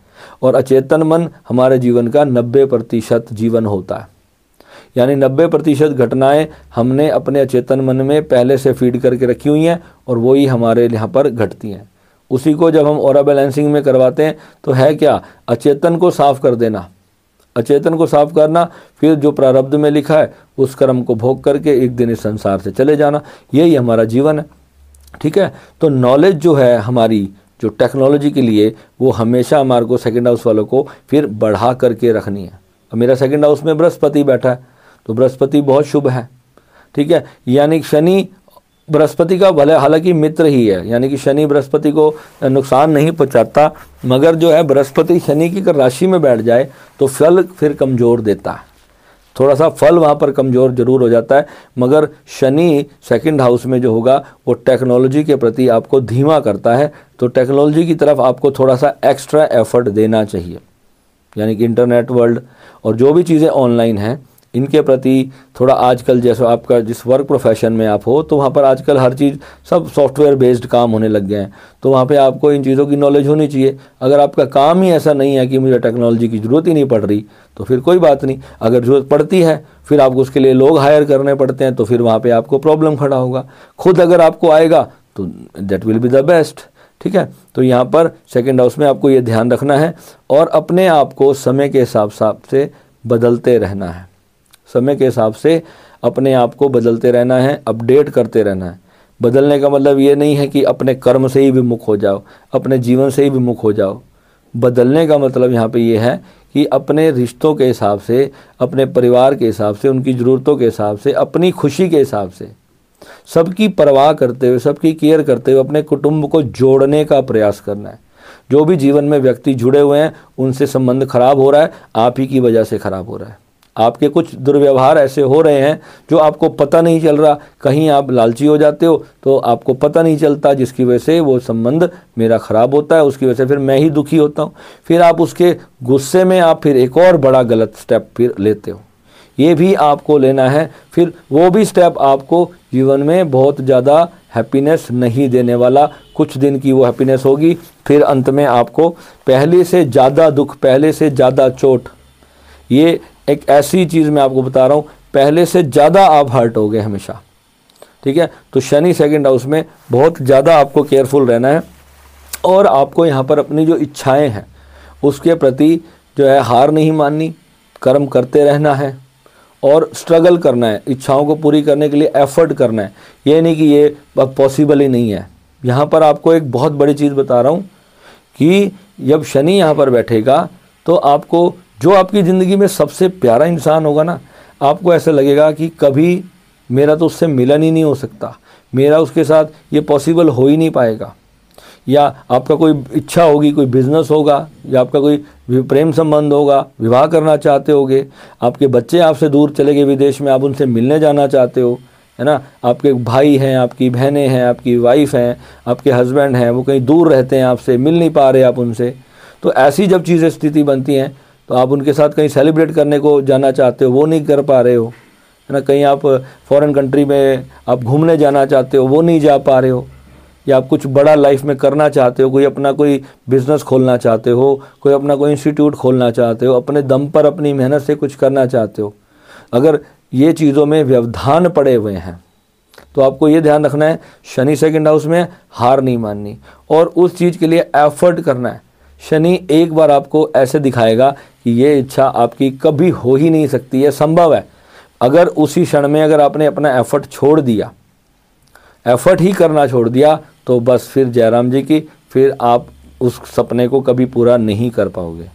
और अचेतन मन हमारे जीवन का नब्बे प्रतिशत जीवन होता है यानी 90 प्रतिशत घटनाएँ हमने अपने अचेतन मन में पहले से फीड करके रखी हुई हैं और वही हमारे यहाँ पर घटती हैं उसी को जब हम और बैलेंसिंग में करवाते हैं तो है क्या अचेतन को साफ कर देना अचेतन को साफ करना फिर जो प्रारब्ध में लिखा है उस कर्म को भोग करके एक दिन इस संसार से चले जाना यही हमारा जीवन है ठीक है तो नॉलेज जो है हमारी जो टेक्नोलॉजी के लिए वो हमेशा हमारे को सेकेंड हाउस वालों को फिर बढ़ा करके रखनी है अब मेरा सेकेंड हाउस में बृहस्पति बैठा है तो बृहस्पति बहुत शुभ है ठीक है यानी शनि बृहस्पति का भले हालांकि मित्र ही है यानी कि शनि बृहस्पति को नुकसान नहीं पहुंचाता मगर जो है बृहस्पति शनि की अगर राशि में बैठ जाए तो फल फिर कमज़ोर देता है थोड़ा सा फल वहाँ पर कमज़ोर जरूर हो जाता है मगर शनि सेकंड हाउस में जो होगा वो टेक्नोलॉजी के प्रति आपको धीमा करता है तो टेक्नोलॉजी की तरफ आपको थोड़ा सा एक्स्ट्रा एफर्ट देना चाहिए यानी कि इंटरनेट वर्ल्ड और जो भी चीज़ें ऑनलाइन हैं इनके प्रति थोड़ा आजकल जैसे आपका जिस वर्क प्रोफेशन में आप हो तो वहाँ पर आजकल हर चीज़ सब सॉफ्टवेयर बेस्ड काम होने लग गए हैं तो वहाँ पे आपको इन चीज़ों की नॉलेज होनी चाहिए अगर आपका काम ही ऐसा नहीं है कि मुझे टेक्नोलॉजी की ज़रूरत ही नहीं पड़ रही तो फिर कोई बात नहीं अगर ज़रूरत पड़ती है फिर आपको उसके लिए लोग हायर करने पड़ते हैं तो फिर वहाँ पर आपको प्रॉब्लम खड़ा होगा खुद अगर आपको आएगा तो that will be the best ठीक है तो यहाँ पर सेकेंड हाउस में आपको ये ध्यान रखना है और अपने आप को समय के हिसाब से बदलते रहना है समय के हिसाब से अपने आप को बदलते रहना है अपडेट करते रहना है बदलने का मतलब ये नहीं है कि अपने कर्म से ही विमुख हो जाओ अपने जीवन से ही विमुख हो जाओ बदलने का मतलब यहाँ पे ये है कि अपने रिश्तों के हिसाब से अपने परिवार के हिसाब से उनकी ज़रूरतों के हिसाब से अपनी खुशी के हिसाब से सबकी परवाह करते हुए सबकी केयर करते हुए अपने कुटुंब को जोड़ने का प्रयास करना है जो भी जीवन में व्यक्ति जुड़े हुए हैं उनसे संबंध खराब हो रहा है आप ही की वजह से खराब हो रहा है आपके कुछ दुर्व्यवहार ऐसे हो रहे हैं जो आपको पता नहीं चल रहा कहीं आप लालची हो जाते हो तो आपको पता नहीं चलता जिसकी वजह से वो संबंध मेरा ख़राब होता है उसकी वजह से फिर मैं ही दुखी होता हूँ फिर आप उसके गुस्से में आप फिर एक और बड़ा गलत स्टेप फिर लेते हो ये भी आपको लेना है फिर वो भी स्टेप आपको जीवन में बहुत ज़्यादा हैप्पीनेस नहीं देने वाला कुछ दिन की वो हैप्पीनेस होगी फिर अंत में आपको पहले से ज़्यादा दुख पहले से ज़्यादा चोट ये एक ऐसी चीज़ मैं आपको बता रहा हूँ पहले से ज़्यादा आप हर्ट हो गए हमेशा ठीक है तो शनि सेकंड हाउस में बहुत ज़्यादा आपको केयरफुल रहना है और आपको यहाँ पर अपनी जो इच्छाएं हैं उसके प्रति जो है हार नहीं माननी कर्म करते रहना है और स्ट्रगल करना है इच्छाओं को पूरी करने के लिए एफर्ट करना है ये नहीं कि ये पॉसिबल ही नहीं है यहाँ पर आपको एक बहुत बड़ी चीज़ बता रहा हूँ कि जब शनि यहाँ पर बैठेगा तो आपको जो आपकी ज़िंदगी में सबसे प्यारा इंसान होगा ना आपको ऐसा लगेगा कि कभी मेरा तो उससे मिलन ही नहीं हो सकता मेरा उसके साथ ये पॉसिबल हो ही नहीं पाएगा या आपका कोई इच्छा होगी कोई बिजनेस होगा या आपका कोई प्रेम संबंध होगा विवाह करना चाहते होगे आपके बच्चे आपसे दूर चले गए विदेश में आप उनसे मिलने जाना चाहते हो है ना आपके भाई हैं आपकी बहनें हैं आपकी वाइफ हैं आपके हस्बैंड हैं वो कहीं दूर रहते हैं आपसे मिल नहीं पा रहे आप उनसे तो ऐसी जब चीज़ें स्थिति बनती हैं तो आप उनके साथ कहीं सेलिब्रेट करने को जाना चाहते हो वो नहीं कर पा रहे हो है ना कहीं आप फॉरेन कंट्री में आप घूमने जाना चाहते हो वो नहीं जा पा रहे हो या आप कुछ बड़ा लाइफ में करना चाहते हो कोई अपना कोई बिज़नेस खोलना चाहते हो कोई अपना कोई इंस्टीट्यूट खोलना चाहते हो अपने दम पर अपनी मेहनत से कुछ करना चाहते हो अगर ये चीज़ों में व्यवधान पड़े हुए हैं तो आपको ये ध्यान रखना है शनि सेकंड हाउस में हार नहीं माननी और उस चीज़ के लिए एफर्ट करना है शनि एक बार आपको ऐसे दिखाएगा कि ये इच्छा आपकी कभी हो ही नहीं सकती है संभव है अगर उसी क्षण में अगर आपने अपना एफर्ट छोड़ दिया एफर्ट ही करना छोड़ दिया तो बस फिर जयराम जी की फिर आप उस सपने को कभी पूरा नहीं कर पाओगे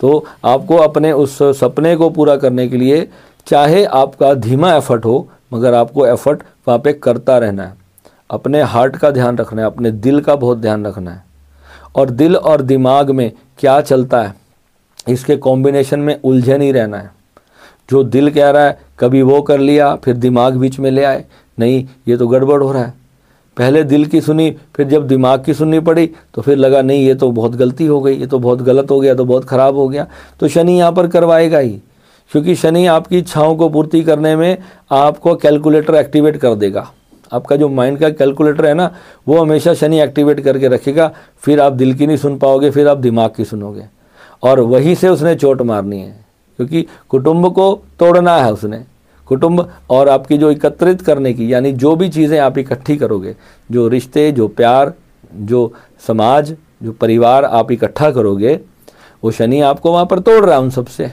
तो आपको अपने उस सपने को पूरा करने के लिए चाहे आपका धीमा एफर्ट हो मगर आपको एफर्ट वहाँ पे करता रहना है अपने हार्ट का ध्यान रखना है अपने दिल का बहुत ध्यान रखना है और दिल और दिमाग में क्या चलता है इसके कॉम्बिनेशन में उलझे नहीं रहना है जो दिल कह रहा है कभी वो कर लिया फिर दिमाग बीच में ले आए नहीं ये तो गड़बड़ हो रहा है पहले दिल की सुनी फिर जब दिमाग की सुननी पड़ी तो फिर लगा नहीं ये तो बहुत गलती हो गई ये तो बहुत गलत हो गया तो बहुत ख़राब हो गया तो शनि यहाँ पर करवाएगा ही क्योंकि शनि आपकी इच्छाओं को पूर्ति करने में आपको कैलकुलेटर एक्टिवेट कर देगा आपका जो माइंड का कैलकुलेटर है ना वो हमेशा शनि एक्टिवेट करके रखेगा फिर आप दिल की नहीं सुन पाओगे फिर आप दिमाग की सुनोगे और वहीं से उसने चोट मारनी है क्योंकि कुटुंब को तोड़ना है उसने कुटुंब और आपकी जो एकत्रित करने की यानी जो भी चीज़ें आप इकट्ठी करोगे जो रिश्ते जो प्यार जो समाज जो परिवार आप इकट्ठा करोगे वो शनि आपको वहाँ पर तोड़ रहा है उन सबसे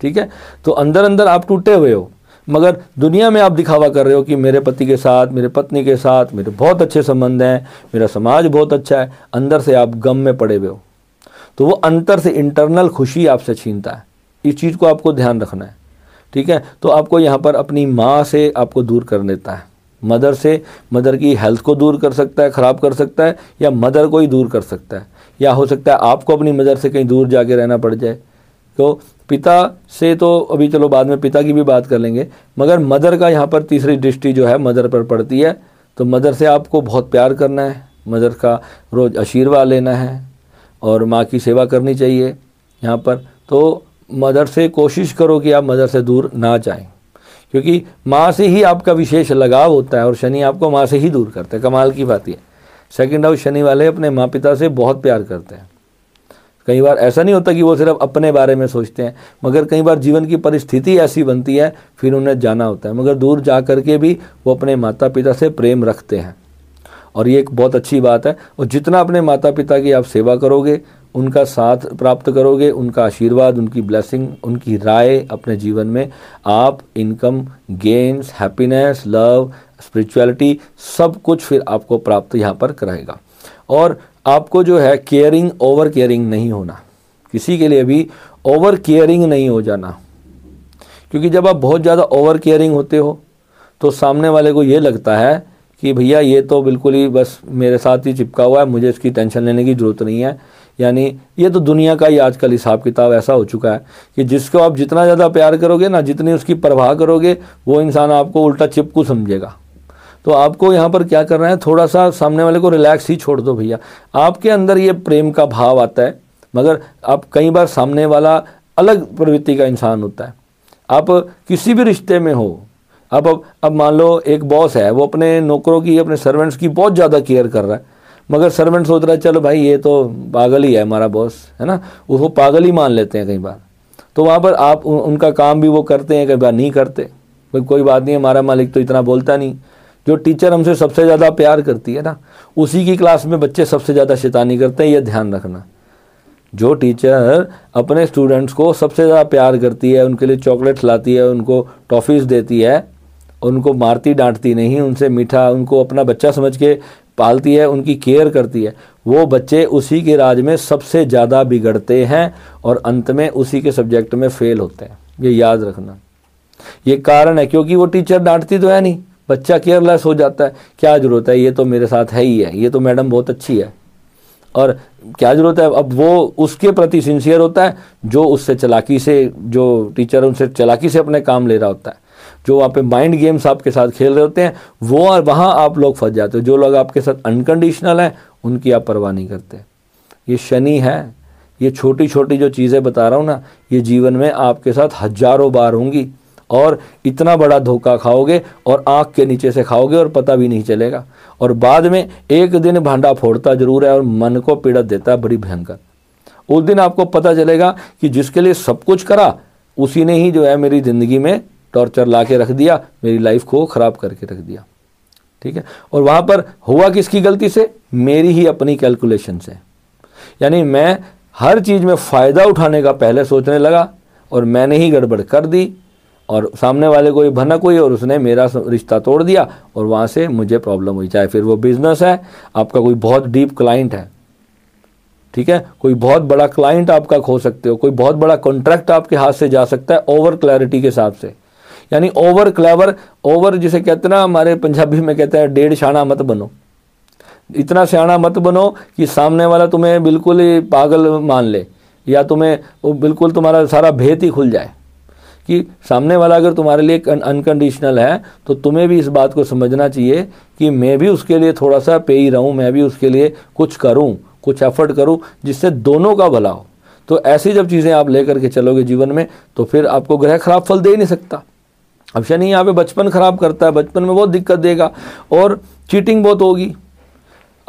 ठीक है तो अंदर अंदर आप टूटे हुए हो मगर दुनिया में आप दिखावा कर रहे हो कि मेरे पति के साथ मेरे पत्नी के साथ मेरे बहुत अच्छे संबंध हैं मेरा समाज बहुत अच्छा है अंदर से आप गम में पड़े हुए हो तो वो अंतर से इंटरनल खुशी आपसे छीनता है इस चीज़ को आपको ध्यान रखना है ठीक है तो आपको यहाँ पर अपनी माँ से आपको दूर कर देता है मदर से मदर की हेल्थ को दूर कर सकता है ख़राब कर सकता है या मदर को ही दूर कर सकता है या हो सकता है आपको अपनी मदर से कहीं दूर जाके रहना पड़ जाए तो पिता से तो अभी चलो बाद में पिता की भी बात कर लेंगे मगर मदर का यहाँ पर तीसरी दृष्टि जो है मदर पर पड़ती है तो मदर से आपको बहुत प्यार करना है मदर का रोज़ आशीर्वाद लेना है और माँ की सेवा करनी चाहिए यहाँ पर तो मदर से कोशिश करो कि आप मदर से दूर ना जाएं क्योंकि माँ से ही आपका विशेष लगाव होता है और शनि आपको माँ से ही दूर करते हैं कमाल की बात है सेकेंड हाउस शनि वाले अपने माँ पिता से बहुत प्यार करते हैं कई बार ऐसा नहीं होता कि वो सिर्फ अपने बारे में सोचते हैं मगर कई बार जीवन की परिस्थिति ऐसी बनती है फिर उन्हें जाना होता है मगर दूर जा कर के भी वो अपने माता पिता से प्रेम रखते हैं और ये एक बहुत अच्छी बात है और जितना अपने माता पिता की आप सेवा करोगे उनका साथ प्राप्त करोगे उनका आशीर्वाद उनकी ब्लेसिंग उनकी राय अपने जीवन में आप income gains happiness love spirituality सब कुछ फिर आपको प्राप्त यहाँ पर कराएगा और आपको जो है केयरिंग ओवर केयरिंग नहीं होना किसी के लिए भी ओवर केयरिंग नहीं हो जाना क्योंकि जब आप बहुत ज़्यादा ओवर केयरिंग होते हो तो सामने वाले को ये लगता है कि भैया ये तो बिल्कुल ही बस मेरे साथ ही चिपका हुआ है मुझे इसकी टेंशन लेने की ज़रूरत नहीं है यानी ये तो दुनिया का ही आजकल हिसाब किताब ऐसा हो चुका है कि जिसको आप जितना ज़्यादा प्यार करोगे ना जितनी उसकी परवाह करोगे वो इंसान आपको उल्टा चिपकू समझेगा तो आपको यहाँ पर क्या करना है थोड़ा सा सामने वाले को रिलैक्स ही छोड़ दो भैया आपके अंदर ये प्रेम का भाव आता है मगर आप कई बार सामने वाला अलग प्रवृत्ति का इंसान होता है आप किसी भी रिश्ते में हो अब अब अब मान लो एक बॉस है वो अपने नौकरों की अपने सर्वेंट्स की बहुत ज़्यादा केयर कर रहा है मगर सर्वेंट सोच रहा है चलो भाई ये तो पागल ही है हमारा बॉस है ना उसको पागल ही मान लेते हैं कई बार तो वहाँ पर आप उनका काम भी वो करते हैं कई बार नहीं करते कोई बात नहीं हमारा मालिक तो इतना बोलता नहीं जो टीचर हमसे सबसे ज़्यादा प्यार करती है ना उसी की क्लास में बच्चे सबसे ज़्यादा शैतानी करते हैं यह ध्यान रखना जो टीचर अपने स्टूडेंट्स को सबसे ज़्यादा प्यार करती है उनके लिए चॉकलेट्स लाती है उनको टॉफ़ीज़ देती है उनको मारती डांटती नहीं उनसे मीठा उनको अपना बच्चा समझ के पालती है उनकी केयर करती है वो बच्चे उसी के राज में सबसे ज़्यादा बिगड़ते हैं और अंत में उसी के सब्जेक्ट में फेल होते हैं ये याद रखना ये कारण है क्योंकि वो टीचर डांटती तो है नहीं बच्चा केयरलेस हो जाता है क्या ज़रूरत है ये तो मेरे साथ है ही है ये तो मैडम बहुत अच्छी है और क्या ज़रूरत है अब वो उसके प्रति सिंसियर होता है जो उससे चलाकी से जो टीचर उनसे चलाकी से अपने काम ले रहा होता है जो वहाँ पे माइंड गेम्स आपके साथ खेल रहे होते हैं वो और वहाँ आप लोग फंस जाते हो जो लोग आपके साथ अनकंडीशनल हैं उनकी आप परवाह नहीं करते ये शनि है ये छोटी छोटी जो चीज़ें बता रहा हूँ ना ये जीवन में आपके साथ हजारों बार होंगी और इतना बड़ा धोखा खाओगे और आँख के नीचे से खाओगे और पता भी नहीं चलेगा और बाद में एक दिन भांडा फोड़ता जरूर है और मन को पीड़ा देता है बड़ी भयंकर उस दिन आपको पता चलेगा कि जिसके लिए सब कुछ करा उसी ने ही जो है मेरी ज़िंदगी में टॉर्चर ला के रख दिया मेरी लाइफ को ख़राब करके रख दिया ठीक है और वहाँ पर हुआ किसकी गलती से मेरी ही अपनी कैलकुलेशन से यानी मैं हर चीज़ में फ़ायदा उठाने का पहले सोचने लगा और मैंने ही गड़बड़ कर दी और सामने वाले कोई भनक हुई और उसने मेरा रिश्ता तोड़ दिया और वहाँ से मुझे प्रॉब्लम हुई चाहे फिर वो बिज़नेस है आपका कोई बहुत डीप क्लाइंट है ठीक है कोई बहुत बड़ा क्लाइंट आपका खो सकते हो कोई बहुत बड़ा कॉन्ट्रैक्ट आपके हाथ से जा सकता है ओवर क्लैरिटी के हिसाब से यानी ओवर क्लेवर ओवर जिसे कहते ना हमारे पंजाबी में कहते हैं डेढ़ शाना मत बनो इतना सियाणा मत बनो कि सामने वाला तुम्हें बिल्कुल ही पागल मान ले या तुम्हें बिल्कुल तुम्हारा सारा भेद ही खुल जाए कि सामने वाला अगर तुम्हारे लिए अनकंडीशनल है तो तुम्हें भी इस बात को समझना चाहिए कि मैं भी उसके लिए थोड़ा सा पे ही रहूँ मैं भी उसके लिए कुछ करूँ कुछ एफर्ट करूँ जिससे दोनों का भला हो तो ऐसी जब चीज़ें आप लेकर के चलोगे जीवन में तो फिर आपको ग्रह खराब फल दे ही नहीं सकता अब शनि यहाँ पे बचपन खराब करता है बचपन में बहुत दिक्कत देगा और चीटिंग बहुत होगी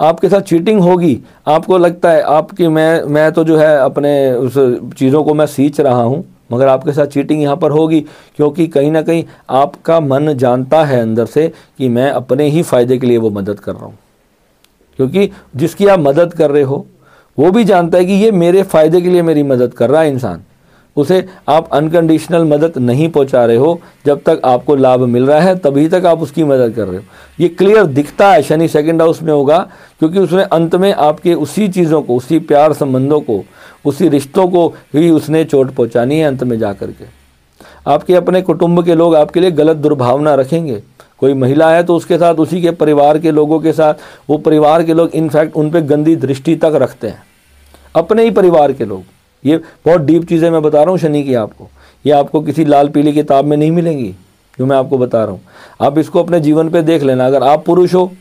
आपके साथ चीटिंग होगी आपको लगता है आपकी मैं मैं तो जो है अपने उस चीज़ों को मैं सींच रहा हूँ मगर आपके साथ चीटिंग यहाँ पर होगी क्योंकि कहीं ना कहीं आपका मन जानता है अंदर से कि मैं अपने ही फ़ायदे के लिए वो मदद कर रहा हूँ क्योंकि जिसकी आप मदद कर रहे हो वो भी जानता है कि ये मेरे फ़ायदे के लिए मेरी मदद कर रहा है इंसान उसे आप अनकंडीशनल मदद नहीं पहुंचा रहे हो जब तक आपको लाभ मिल रहा है तभी तक आप उसकी मदद कर रहे हो ये क्लियर दिखता है शनि सेकंड हाउस में होगा क्योंकि उसने अंत में आपके उसी चीज़ों को उसी प्यार संबंधों को उसी रिश्तों को ही उसने चोट पहुँचानी है अंत में जा कर के आपके अपने कुटुंब के लोग आपके लिए गलत दुर्भावना रखेंगे कोई महिला है तो उसके साथ उसी के परिवार के लोगों के साथ वो परिवार के लोग इनफैक्ट उन पर गंदी दृष्टि तक रखते हैं अपने ही परिवार के लोग ये बहुत डीप चीज़ें मैं बता रहा हूँ शनि की आपको ये आपको किसी लाल पीली किताब में नहीं मिलेंगी जो मैं आपको बता रहा हूँ आप इसको अपने जीवन पे देख लेना अगर आप पुरुष हो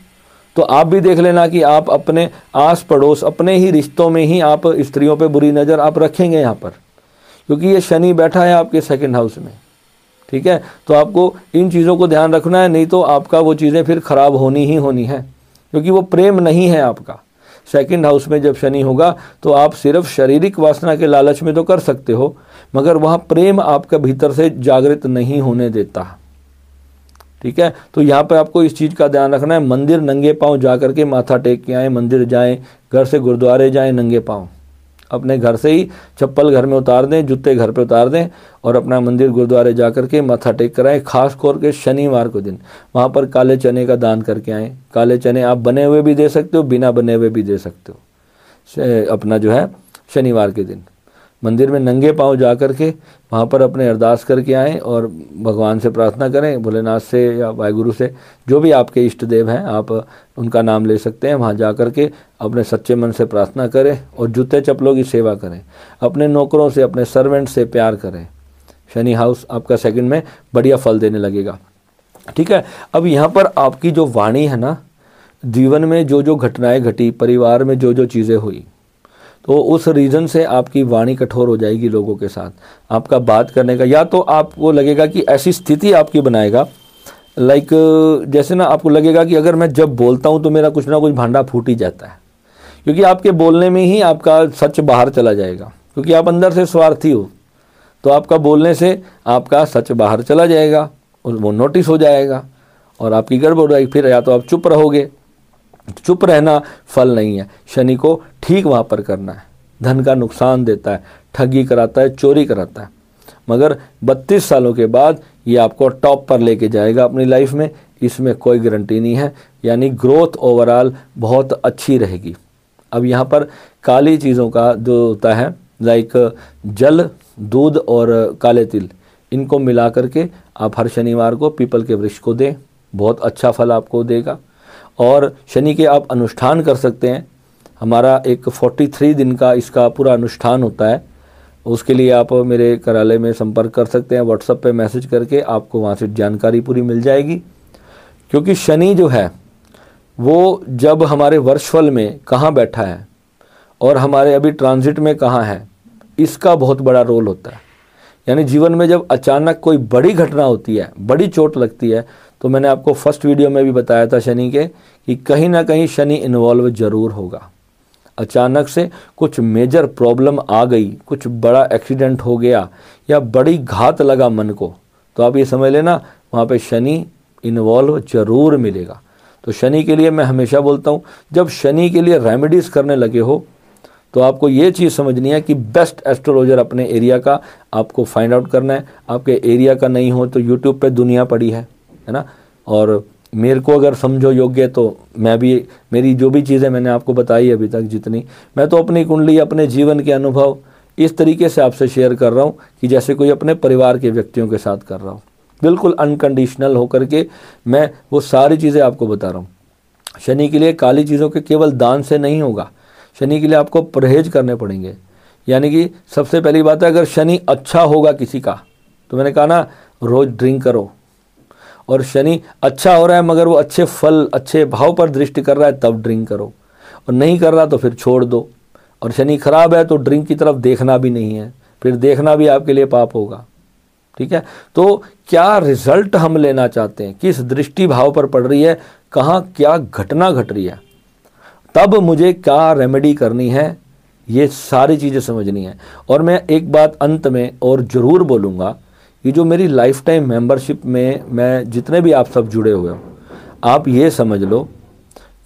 तो आप भी देख लेना कि आप अपने आस पड़ोस अपने ही रिश्तों में ही आप स्त्रियों पे बुरी नज़र आप रखेंगे यहाँ पर क्योंकि ये शनि बैठा है आपके सेकंड हाउस में ठीक है तो आपको इन चीज़ों को ध्यान रखना है नहीं तो आपका वो चीज़ें फिर ख़राब होनी ही होनी है क्योंकि वो प्रेम नहीं है आपका सेकंड हाउस में जब शनि होगा तो आप सिर्फ शारीरिक वासना के लालच में तो कर सकते हो मगर वहाँ प्रेम आपका भीतर से जागृत नहीं होने देता ठीक है तो यहाँ पर आपको इस चीज़ का ध्यान रखना है मंदिर नंगे पाँव जा करके माथा टेक के आए मंदिर जाएं घर से गुरुद्वारे जाएं नंगे पाँव अपने घर से ही चप्पल घर में उतार दें जूते घर पे उतार दें और अपना मंदिर गुरुद्वारे जा करके के माथा टेक कराएं खास तौर के शनिवार को दिन वहाँ पर काले चने का दान करके आएँ काले चने आप बने हुए भी दे सकते हो बिना बने हुए भी दे सकते हो अपना जो है शनिवार के दिन मंदिर में नंगे पांव जा कर के वहाँ पर अपने अरदास करके आएँ और भगवान से प्रार्थना करें भोलेनाथ से या वाहगुरु से जो भी आपके इष्ट देव हैं आप उनका नाम ले सकते हैं वहाँ जा कर के अपने सच्चे मन से प्रार्थना करें और जूते चप्पलों की सेवा करें अपने नौकरों से अपने सर्वेंट से प्यार करें शनि हाउस आपका सेकंड में बढ़िया फल देने लगेगा ठीक है अब यहाँ पर आपकी जो वाणी है ना जीवन में जो जो घटनाएं घटी परिवार में जो जो चीज़ें हुई तो उस रीज़न से आपकी वाणी कठोर हो जाएगी लोगों के साथ आपका बात करने का या तो आपको लगेगा कि ऐसी स्थिति आपकी बनाएगा लाइक like, जैसे ना आपको लगेगा कि अगर मैं जब बोलता हूँ तो मेरा कुछ ना कुछ भांडा फूट ही जाता है क्योंकि आपके बोलने में ही आपका सच बाहर चला जाएगा क्योंकि आप अंदर से स्वार्थी हो तो आपका बोलने से आपका सच बाहर चला जाएगा और वो नोटिस हो जाएगा और आपकी गड़बड़ हो जाएगी फिर या तो आप चुप रहोगे चुप रहना फल नहीं है शनि को ठीक वहाँ पर करना है धन का नुकसान देता है ठगी कराता है चोरी कराता है मगर 32 सालों के बाद ये आपको टॉप पर लेके जाएगा अपनी लाइफ में इसमें कोई गारंटी नहीं है यानी ग्रोथ ओवरऑल बहुत अच्छी रहेगी अब यहाँ पर काली चीज़ों का जो होता है लाइक जल दूध और काले तिल इनको मिला करके आप हर शनिवार को पीपल के वृक्ष को दें बहुत अच्छा फल आपको देगा और शनि के आप अनुष्ठान कर सकते हैं हमारा एक 43 दिन का इसका पूरा अनुष्ठान होता है उसके लिए आप मेरे कार्यालय में संपर्क कर सकते हैं व्हाट्सएप पे मैसेज करके आपको वहाँ से जानकारी पूरी मिल जाएगी क्योंकि शनि जो है वो जब हमारे वर्षफल में कहाँ बैठा है और हमारे अभी ट्रांजिट में कहाँ है इसका बहुत बड़ा रोल होता है यानी जीवन में जब अचानक कोई बड़ी घटना होती है बड़ी चोट लगती है तो मैंने आपको फर्स्ट वीडियो में भी बताया था शनि के कि कहीं ना कहीं शनि इन्वॉल्व जरूर होगा अचानक से कुछ मेजर प्रॉब्लम आ गई कुछ बड़ा एक्सीडेंट हो गया या बड़ी घात लगा मन को तो आप ये समझ लेना वहाँ पे शनि इन्वॉल्व जरूर मिलेगा तो शनि के लिए मैं हमेशा बोलता हूँ जब शनि के लिए रेमेडीज़ करने लगे हो तो आपको ये चीज़ समझनी है कि बेस्ट एस्ट्रोलॉजर अपने एरिया का आपको फाइंड आउट करना है आपके एरिया का नहीं हो तो यूट्यूब पर दुनिया पड़ी है है ना और मेरे को अगर समझो योग्य तो मैं भी मेरी जो भी चीज़ें मैंने आपको बताई अभी तक जितनी मैं तो अपनी कुंडली अपने जीवन के अनुभव इस तरीके से आपसे शेयर कर रहा हूँ कि जैसे कोई अपने परिवार के व्यक्तियों के साथ कर रहा हूँ बिल्कुल अनकंडीशनल होकर के मैं वो सारी चीज़ें आपको बता रहा हूँ शनि के लिए काली चीज़ों के केवल दान से नहीं होगा शनि के लिए आपको परहेज करने पड़ेंगे यानी कि सबसे पहली बात है अगर शनि अच्छा होगा किसी का तो मैंने कहा ना रोज़ ड्रिंक करो और शनि अच्छा हो रहा है मगर वो अच्छे फल अच्छे भाव पर दृष्टि कर रहा है तब ड्रिंक करो और नहीं कर रहा तो फिर छोड़ दो और शनि खराब है तो ड्रिंक की तरफ देखना भी नहीं है फिर देखना भी आपके लिए पाप होगा ठीक है तो क्या रिजल्ट हम लेना चाहते हैं किस दृष्टि भाव पर पड़ रही है कहाँ क्या घटना घट रही है तब मुझे क्या रेमेडी करनी है ये सारी चीज़ें समझनी है और मैं एक बात अंत में और ज़रूर बोलूँगा ये जो मेरी लाइफ टाइम मेम्बरशिप में मैं जितने भी आप सब जुड़े हुए हो आप ये समझ लो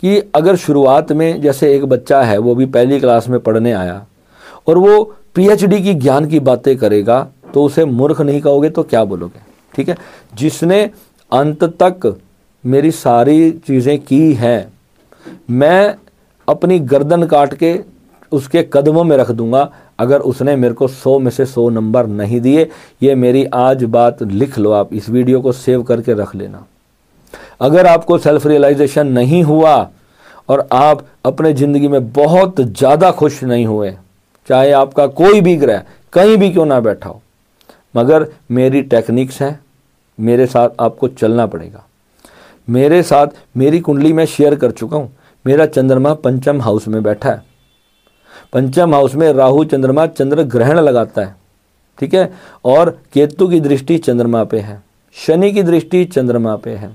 कि अगर शुरुआत में जैसे एक बच्चा है वो भी पहली क्लास में पढ़ने आया और वो पीएचडी की ज्ञान की बातें करेगा तो उसे मूर्ख नहीं कहोगे तो क्या बोलोगे ठीक है जिसने अंत तक मेरी सारी चीज़ें की हैं मैं अपनी गर्दन काट के उसके कदमों में रख दूंगा अगर उसने मेरे को सौ में से सौ नंबर नहीं दिए ये मेरी आज बात लिख लो आप इस वीडियो को सेव करके रख लेना अगर आपको सेल्फ रियलाइजेशन नहीं हुआ और आप अपने ज़िंदगी में बहुत ज़्यादा खुश नहीं हुए चाहे आपका कोई भी ग्रह कहीं भी क्यों ना बैठा हो मगर मेरी टेक्निक्स हैं मेरे साथ आपको चलना पड़ेगा मेरे साथ मेरी कुंडली मैं शेयर कर चुका हूँ मेरा चंद्रमा पंचम हाउस में बैठा है पंचम हाउस में राहु चंद्रमा चंद्र ग्रहण लगाता है ठीक है और केतु की दृष्टि चंद्रमा पे है शनि की दृष्टि चंद्रमा पे है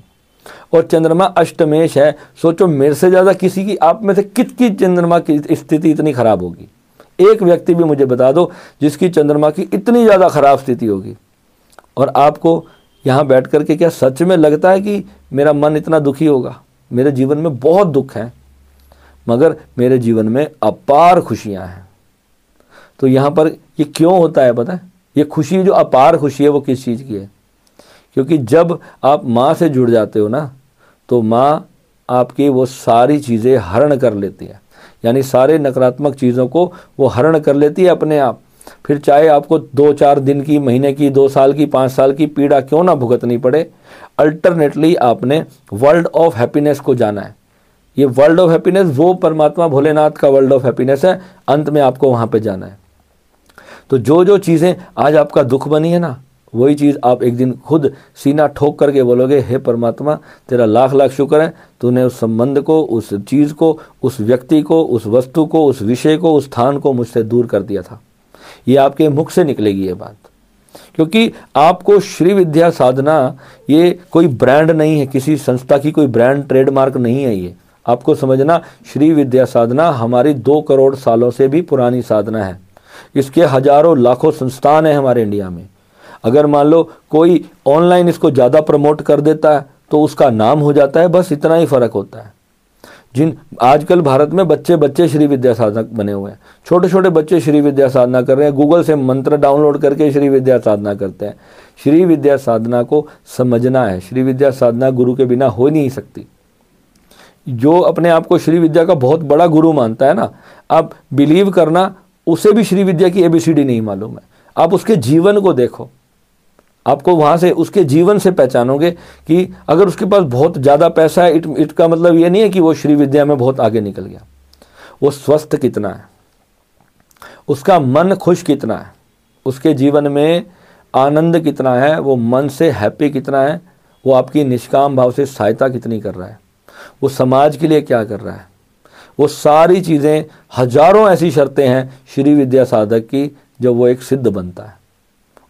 और चंद्रमा अष्टमेश है सोचो मेरे से ज़्यादा किसी की आप में से कितनी चंद्रमा की स्थिति इतनी खराब होगी एक व्यक्ति भी मुझे बता दो जिसकी चंद्रमा की इतनी ज़्यादा खराब स्थिति होगी और आपको यहाँ बैठ कर के क्या सच में लगता है कि मेरा मन इतना दुखी होगा मेरे जीवन में बहुत दुख है मगर मेरे जीवन में अपार खुशियाँ हैं तो यहाँ पर ये क्यों होता है पता है ये खुशी जो अपार खुशी है वो किस चीज़ की है क्योंकि जब आप माँ से जुड़ जाते हो ना तो माँ आपकी वो सारी चीज़ें हरण कर लेती है यानी सारे नकारात्मक चीज़ों को वो हरण कर लेती है अपने आप फिर चाहे आपको दो चार दिन की महीने की दो साल की पाँच साल की पीड़ा क्यों ना भुगतनी पड़े अल्टरनेटली आपने वर्ल्ड ऑफ हैप्पीनेस को जाना है ये वर्ल्ड ऑफ हैप्पीनेस वो परमात्मा भोलेनाथ का वर्ल्ड ऑफ हैप्पीनेस है अंत में आपको वहां पर जाना है तो जो जो चीज़ें आज आपका दुख बनी है ना वही चीज़ आप एक दिन खुद सीना ठोक करके बोलोगे हे परमात्मा तेरा लाख लाख शुक्र है तूने उस संबंध को उस चीज़ को उस व्यक्ति को उस वस्तु को उस विषय को उस स्थान को मुझसे दूर कर दिया था ये आपके मुख से निकलेगी ये बात क्योंकि आपको श्री विद्या साधना ये कोई ब्रांड नहीं है किसी संस्था की कोई ब्रांड ट्रेडमार्क नहीं है ये आपको समझना श्री विद्या साधना हमारी दो करोड़ सालों से भी पुरानी साधना है इसके हजारों लाखों संस्थान हैं हमारे इंडिया में अगर मान लो कोई ऑनलाइन इसको ज़्यादा प्रमोट कर देता है तो उसका नाम हो जाता है बस इतना ही फ़र्क होता है जिन आजकल भारत में बच्चे बच्चे श्री विद्या साधना बने हुए हैं छोटे छोटे बच्चे श्री विद्या साधना कर रहे हैं गूगल से मंत्र डाउनलोड करके श्री विद्या साधना करते हैं श्री विद्या साधना को समझना है श्री विद्या साधना गुरु के बिना हो नहीं सकती जो अपने आप को श्री विद्या का बहुत बड़ा गुरु मानता है ना आप बिलीव करना उसे भी श्री विद्या की एबीसीडी नहीं मालूम है आप उसके जीवन को देखो आपको वहां से उसके जीवन से पहचानोगे कि अगर उसके पास बहुत ज़्यादा पैसा है इट इट का मतलब ये नहीं है कि वो श्री विद्या में बहुत आगे निकल गया वो स्वस्थ कितना है उसका मन खुश कितना है उसके जीवन में आनंद कितना है वो मन से हैप्पी कितना है वो आपकी निष्काम भाव से सहायता कितनी कर रहा है वो समाज के लिए क्या कर रहा है वो सारी चीज़ें हजारों ऐसी शर्तें हैं श्री विद्या साधक की जब वो एक सिद्ध बनता है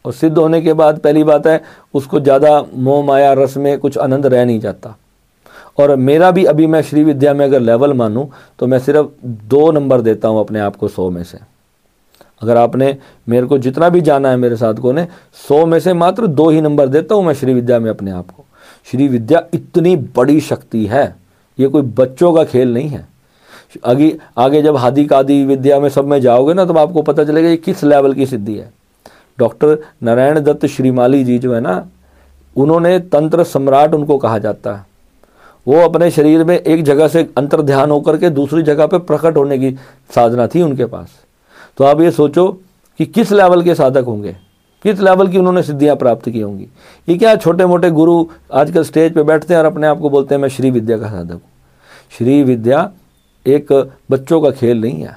और सिद्ध होने के बाद पहली बात है उसको ज़्यादा मोह माया रस में कुछ आनंद रह नहीं जाता और मेरा भी अभी मैं श्री विद्या में अगर लेवल मानूं तो मैं सिर्फ दो नंबर देता हूँ अपने आप को सौ में से अगर आपने मेरे को जितना भी जाना है मेरे साधकों ने सौ में से मात्र दो ही नंबर देता हूँ मैं श्री विद्या में अपने आप को श्री विद्या इतनी बड़ी शक्ति है ये कोई बच्चों का खेल नहीं है आगे आगे जब हादी कादी विद्या में सब में जाओगे ना तब तो आपको पता चलेगा ये किस लेवल की सिद्धि है डॉक्टर नारायण दत्त श्रीमाली जी जो है ना उन्होंने तंत्र सम्राट उनको कहा जाता है वो अपने शरीर में एक जगह से अंतर ध्यान होकर के दूसरी जगह पे प्रकट होने की साधना थी उनके पास तो आप ये सोचो कि किस लेवल के साधक होंगे किस लेवल की उन्होंने सिद्धियां प्राप्त की होंगी ये क्या छोटे मोटे गुरु आजकल स्टेज पे बैठते हैं और अपने आप को बोलते हैं मैं श्री विद्या का साधक हूँ श्री विद्या एक बच्चों का खेल नहीं है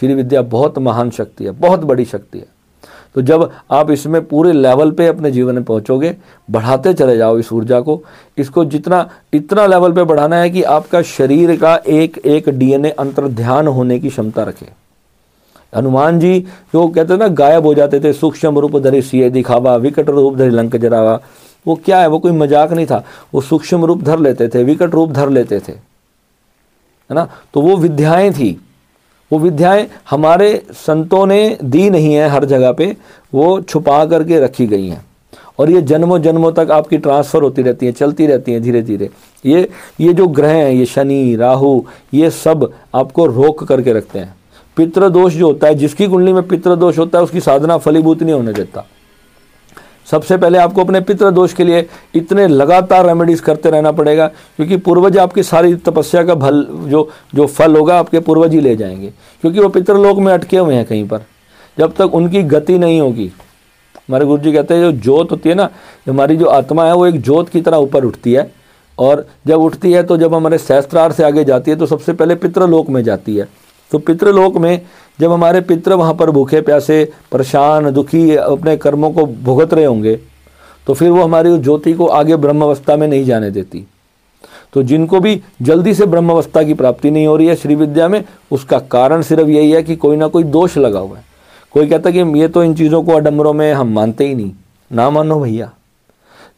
श्री विद्या बहुत महान शक्ति है बहुत बड़ी शक्ति है तो जब आप इसमें पूरे लेवल पे अपने जीवन में पहुंचोगे बढ़ाते चले जाओ इस ऊर्जा को इसको जितना इतना लेवल पे बढ़ाना है कि आपका शरीर का एक एक डीएनए ध्यान होने की क्षमता रखे हनुमान जी जो कहते ना गायब हो जाते थे सूक्ष्म रूप धरे सीए दिखावा विकट रूप धरे लंक जरावा वो क्या है वो कोई मजाक नहीं था वो सूक्ष्म रूप धर लेते थे विकट रूप धर लेते थे है ना तो वो विद्याएं थी वो विद्याएं हमारे संतों ने दी नहीं है हर जगह पे वो छुपा करके रखी गई हैं और ये जन्मों जन्मों तक आपकी ट्रांसफ़र होती रहती है चलती रहती हैं धीरे धीरे ये ये जो ग्रह हैं ये शनि राहु ये सब आपको रोक करके रखते हैं पितृदोष जो होता है जिसकी कुंडली में पितृदोष होता है उसकी साधना फलीभूत नहीं होने देता सबसे पहले आपको अपने पितृ दोष के लिए इतने लगातार रेमेडीज करते रहना पड़ेगा क्योंकि पूर्वज आपकी सारी तपस्या का फल जो जो फल होगा आपके पूर्वज ही ले जाएंगे क्योंकि वो पितृलोक में अटके हुए हैं कहीं पर जब तक उनकी गति नहीं होगी हमारे गुरु जी कहते हैं जो जोत होती है ना हमारी जो आत्मा है वो एक जोत की तरह ऊपर उठती है और जब उठती है तो जब हमारे शस्त्रार से आगे जाती है तो सबसे पहले पितृलोक में जाती है तो पितृलोक में जब हमारे पितर वहाँ पर भूखे प्यासे परेशान दुखी अपने कर्मों को भुगत रहे होंगे तो फिर वो हमारी ज्योति को आगे ब्रह्मावस्था में नहीं जाने देती तो जिनको भी जल्दी से ब्रह्मावस्था की प्राप्ति नहीं हो रही है श्री विद्या में उसका कारण सिर्फ यही है कि कोई ना कोई दोष लगा हुआ है कोई कहता कि ये तो इन चीज़ों को अडम्बरों में हम मानते ही नहीं ना मानो भैया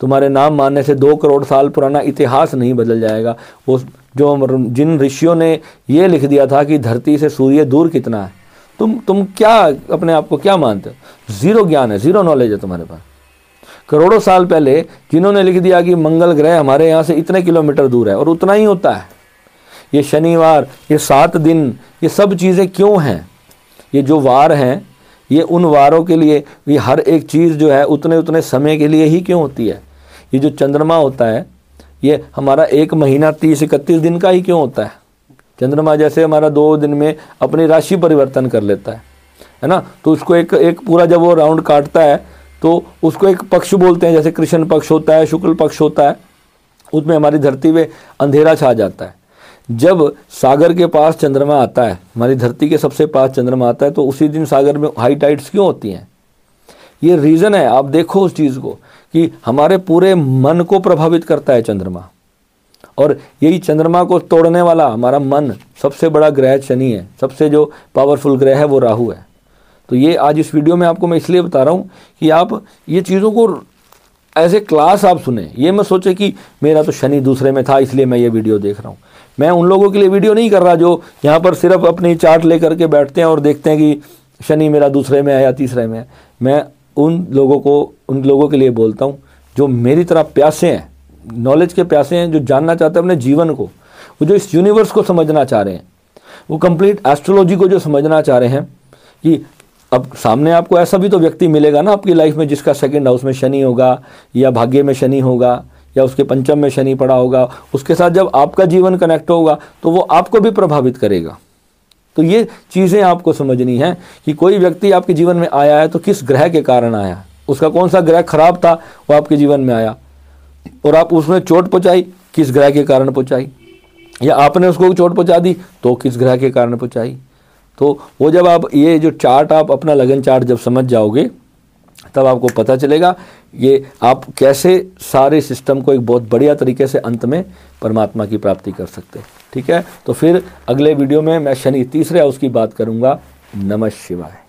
तुम्हारे नाम मानने से दो करोड़ साल पुराना इतिहास नहीं बदल जाएगा वो जो जिन ऋषियों ने ये लिख दिया था कि धरती से सूर्य दूर कितना है तुम तुम क्या अपने आप को क्या मानते हो जीरो ज्ञान है जीरो नॉलेज है तुम्हारे पास करोड़ों साल पहले जिन्होंने लिख दिया कि मंगल ग्रह हमारे यहाँ से इतने किलोमीटर दूर है और उतना ही होता है ये शनिवार ये सात दिन ये सब चीज़ें क्यों हैं ये जो वार हैं ये उन वारों के लिए ये हर एक चीज़ जो है उतने उतने समय के लिए ही क्यों होती है ये जो चंद्रमा होता है ये हमारा एक महीना तीस इकतीस दिन का ही क्यों होता है चंद्रमा जैसे हमारा दो दिन में अपनी राशि परिवर्तन कर लेता है है ना तो उसको एक एक पूरा जब वो राउंड काटता है तो उसको एक पक्ष बोलते हैं जैसे कृष्ण पक्ष होता है शुक्ल पक्ष होता है उसमें हमारी धरती में अंधेरा छा जाता है जब सागर के पास चंद्रमा आता है हमारी धरती के सबसे पास चंद्रमा आता है तो उसी दिन सागर में हाई टाइट्स क्यों होती हैं ये रीज़न है आप देखो उस चीज़ को कि हमारे पूरे मन को प्रभावित करता है चंद्रमा और यही चंद्रमा को तोड़ने वाला हमारा मन सबसे बड़ा ग्रह शनि है सबसे जो पावरफुल ग्रह है वो राहु है तो ये आज इस वीडियो में आपको मैं इसलिए बता रहा हूँ कि आप ये चीज़ों को एज ए क्लास आप सुने ये मैं सोचे कि मेरा तो शनि दूसरे में था इसलिए मैं ये वीडियो देख रहा हूँ मैं उन लोगों के लिए वीडियो नहीं कर रहा जो यहाँ पर सिर्फ अपनी चार्ट लेकर के बैठते हैं और देखते हैं कि शनि मेरा दूसरे में है या तीसरे में है मैं उन लोगों को उन लोगों के लिए बोलता हूँ जो मेरी तरह प्यासे हैं नॉलेज के प्यासे हैं जो जानना चाहते हैं अपने जीवन को वो जो इस यूनिवर्स को समझना चाह रहे हैं वो कंप्लीट एस्ट्रोलॉजी को जो समझना चाह रहे हैं कि अब सामने आपको ऐसा भी तो व्यक्ति मिलेगा ना आपकी लाइफ में जिसका सेकेंड हाउस में शनि होगा या भाग्य में शनि होगा या उसके पंचम में शनि पड़ा होगा उसके साथ जब आपका जीवन कनेक्ट होगा तो वो आपको भी प्रभावित करेगा तो ये चीज़ें आपको समझनी है कि कोई व्यक्ति आपके जीवन में आया है तो किस ग्रह के कारण आया उसका कौन सा ग्रह खराब था वो आपके जीवन में आया और आप उसमें चोट पहुँचाई किस ग्रह के कारण पहुँचाई या आपने उसको चोट पहुँचा दी तो किस ग्रह के कारण पहुँचाई तो वो जब आप ये जो चार्ट आप अपना लगन चार्ट जब समझ जाओगे तब आपको पता चलेगा ये आप कैसे सारे सिस्टम को एक बहुत बढ़िया तरीके से अंत में परमात्मा की प्राप्ति कर सकते हैं ठीक है तो फिर अगले वीडियो में मैं शनि तीसरे हाउस की बात करूँगा नमः शिवाय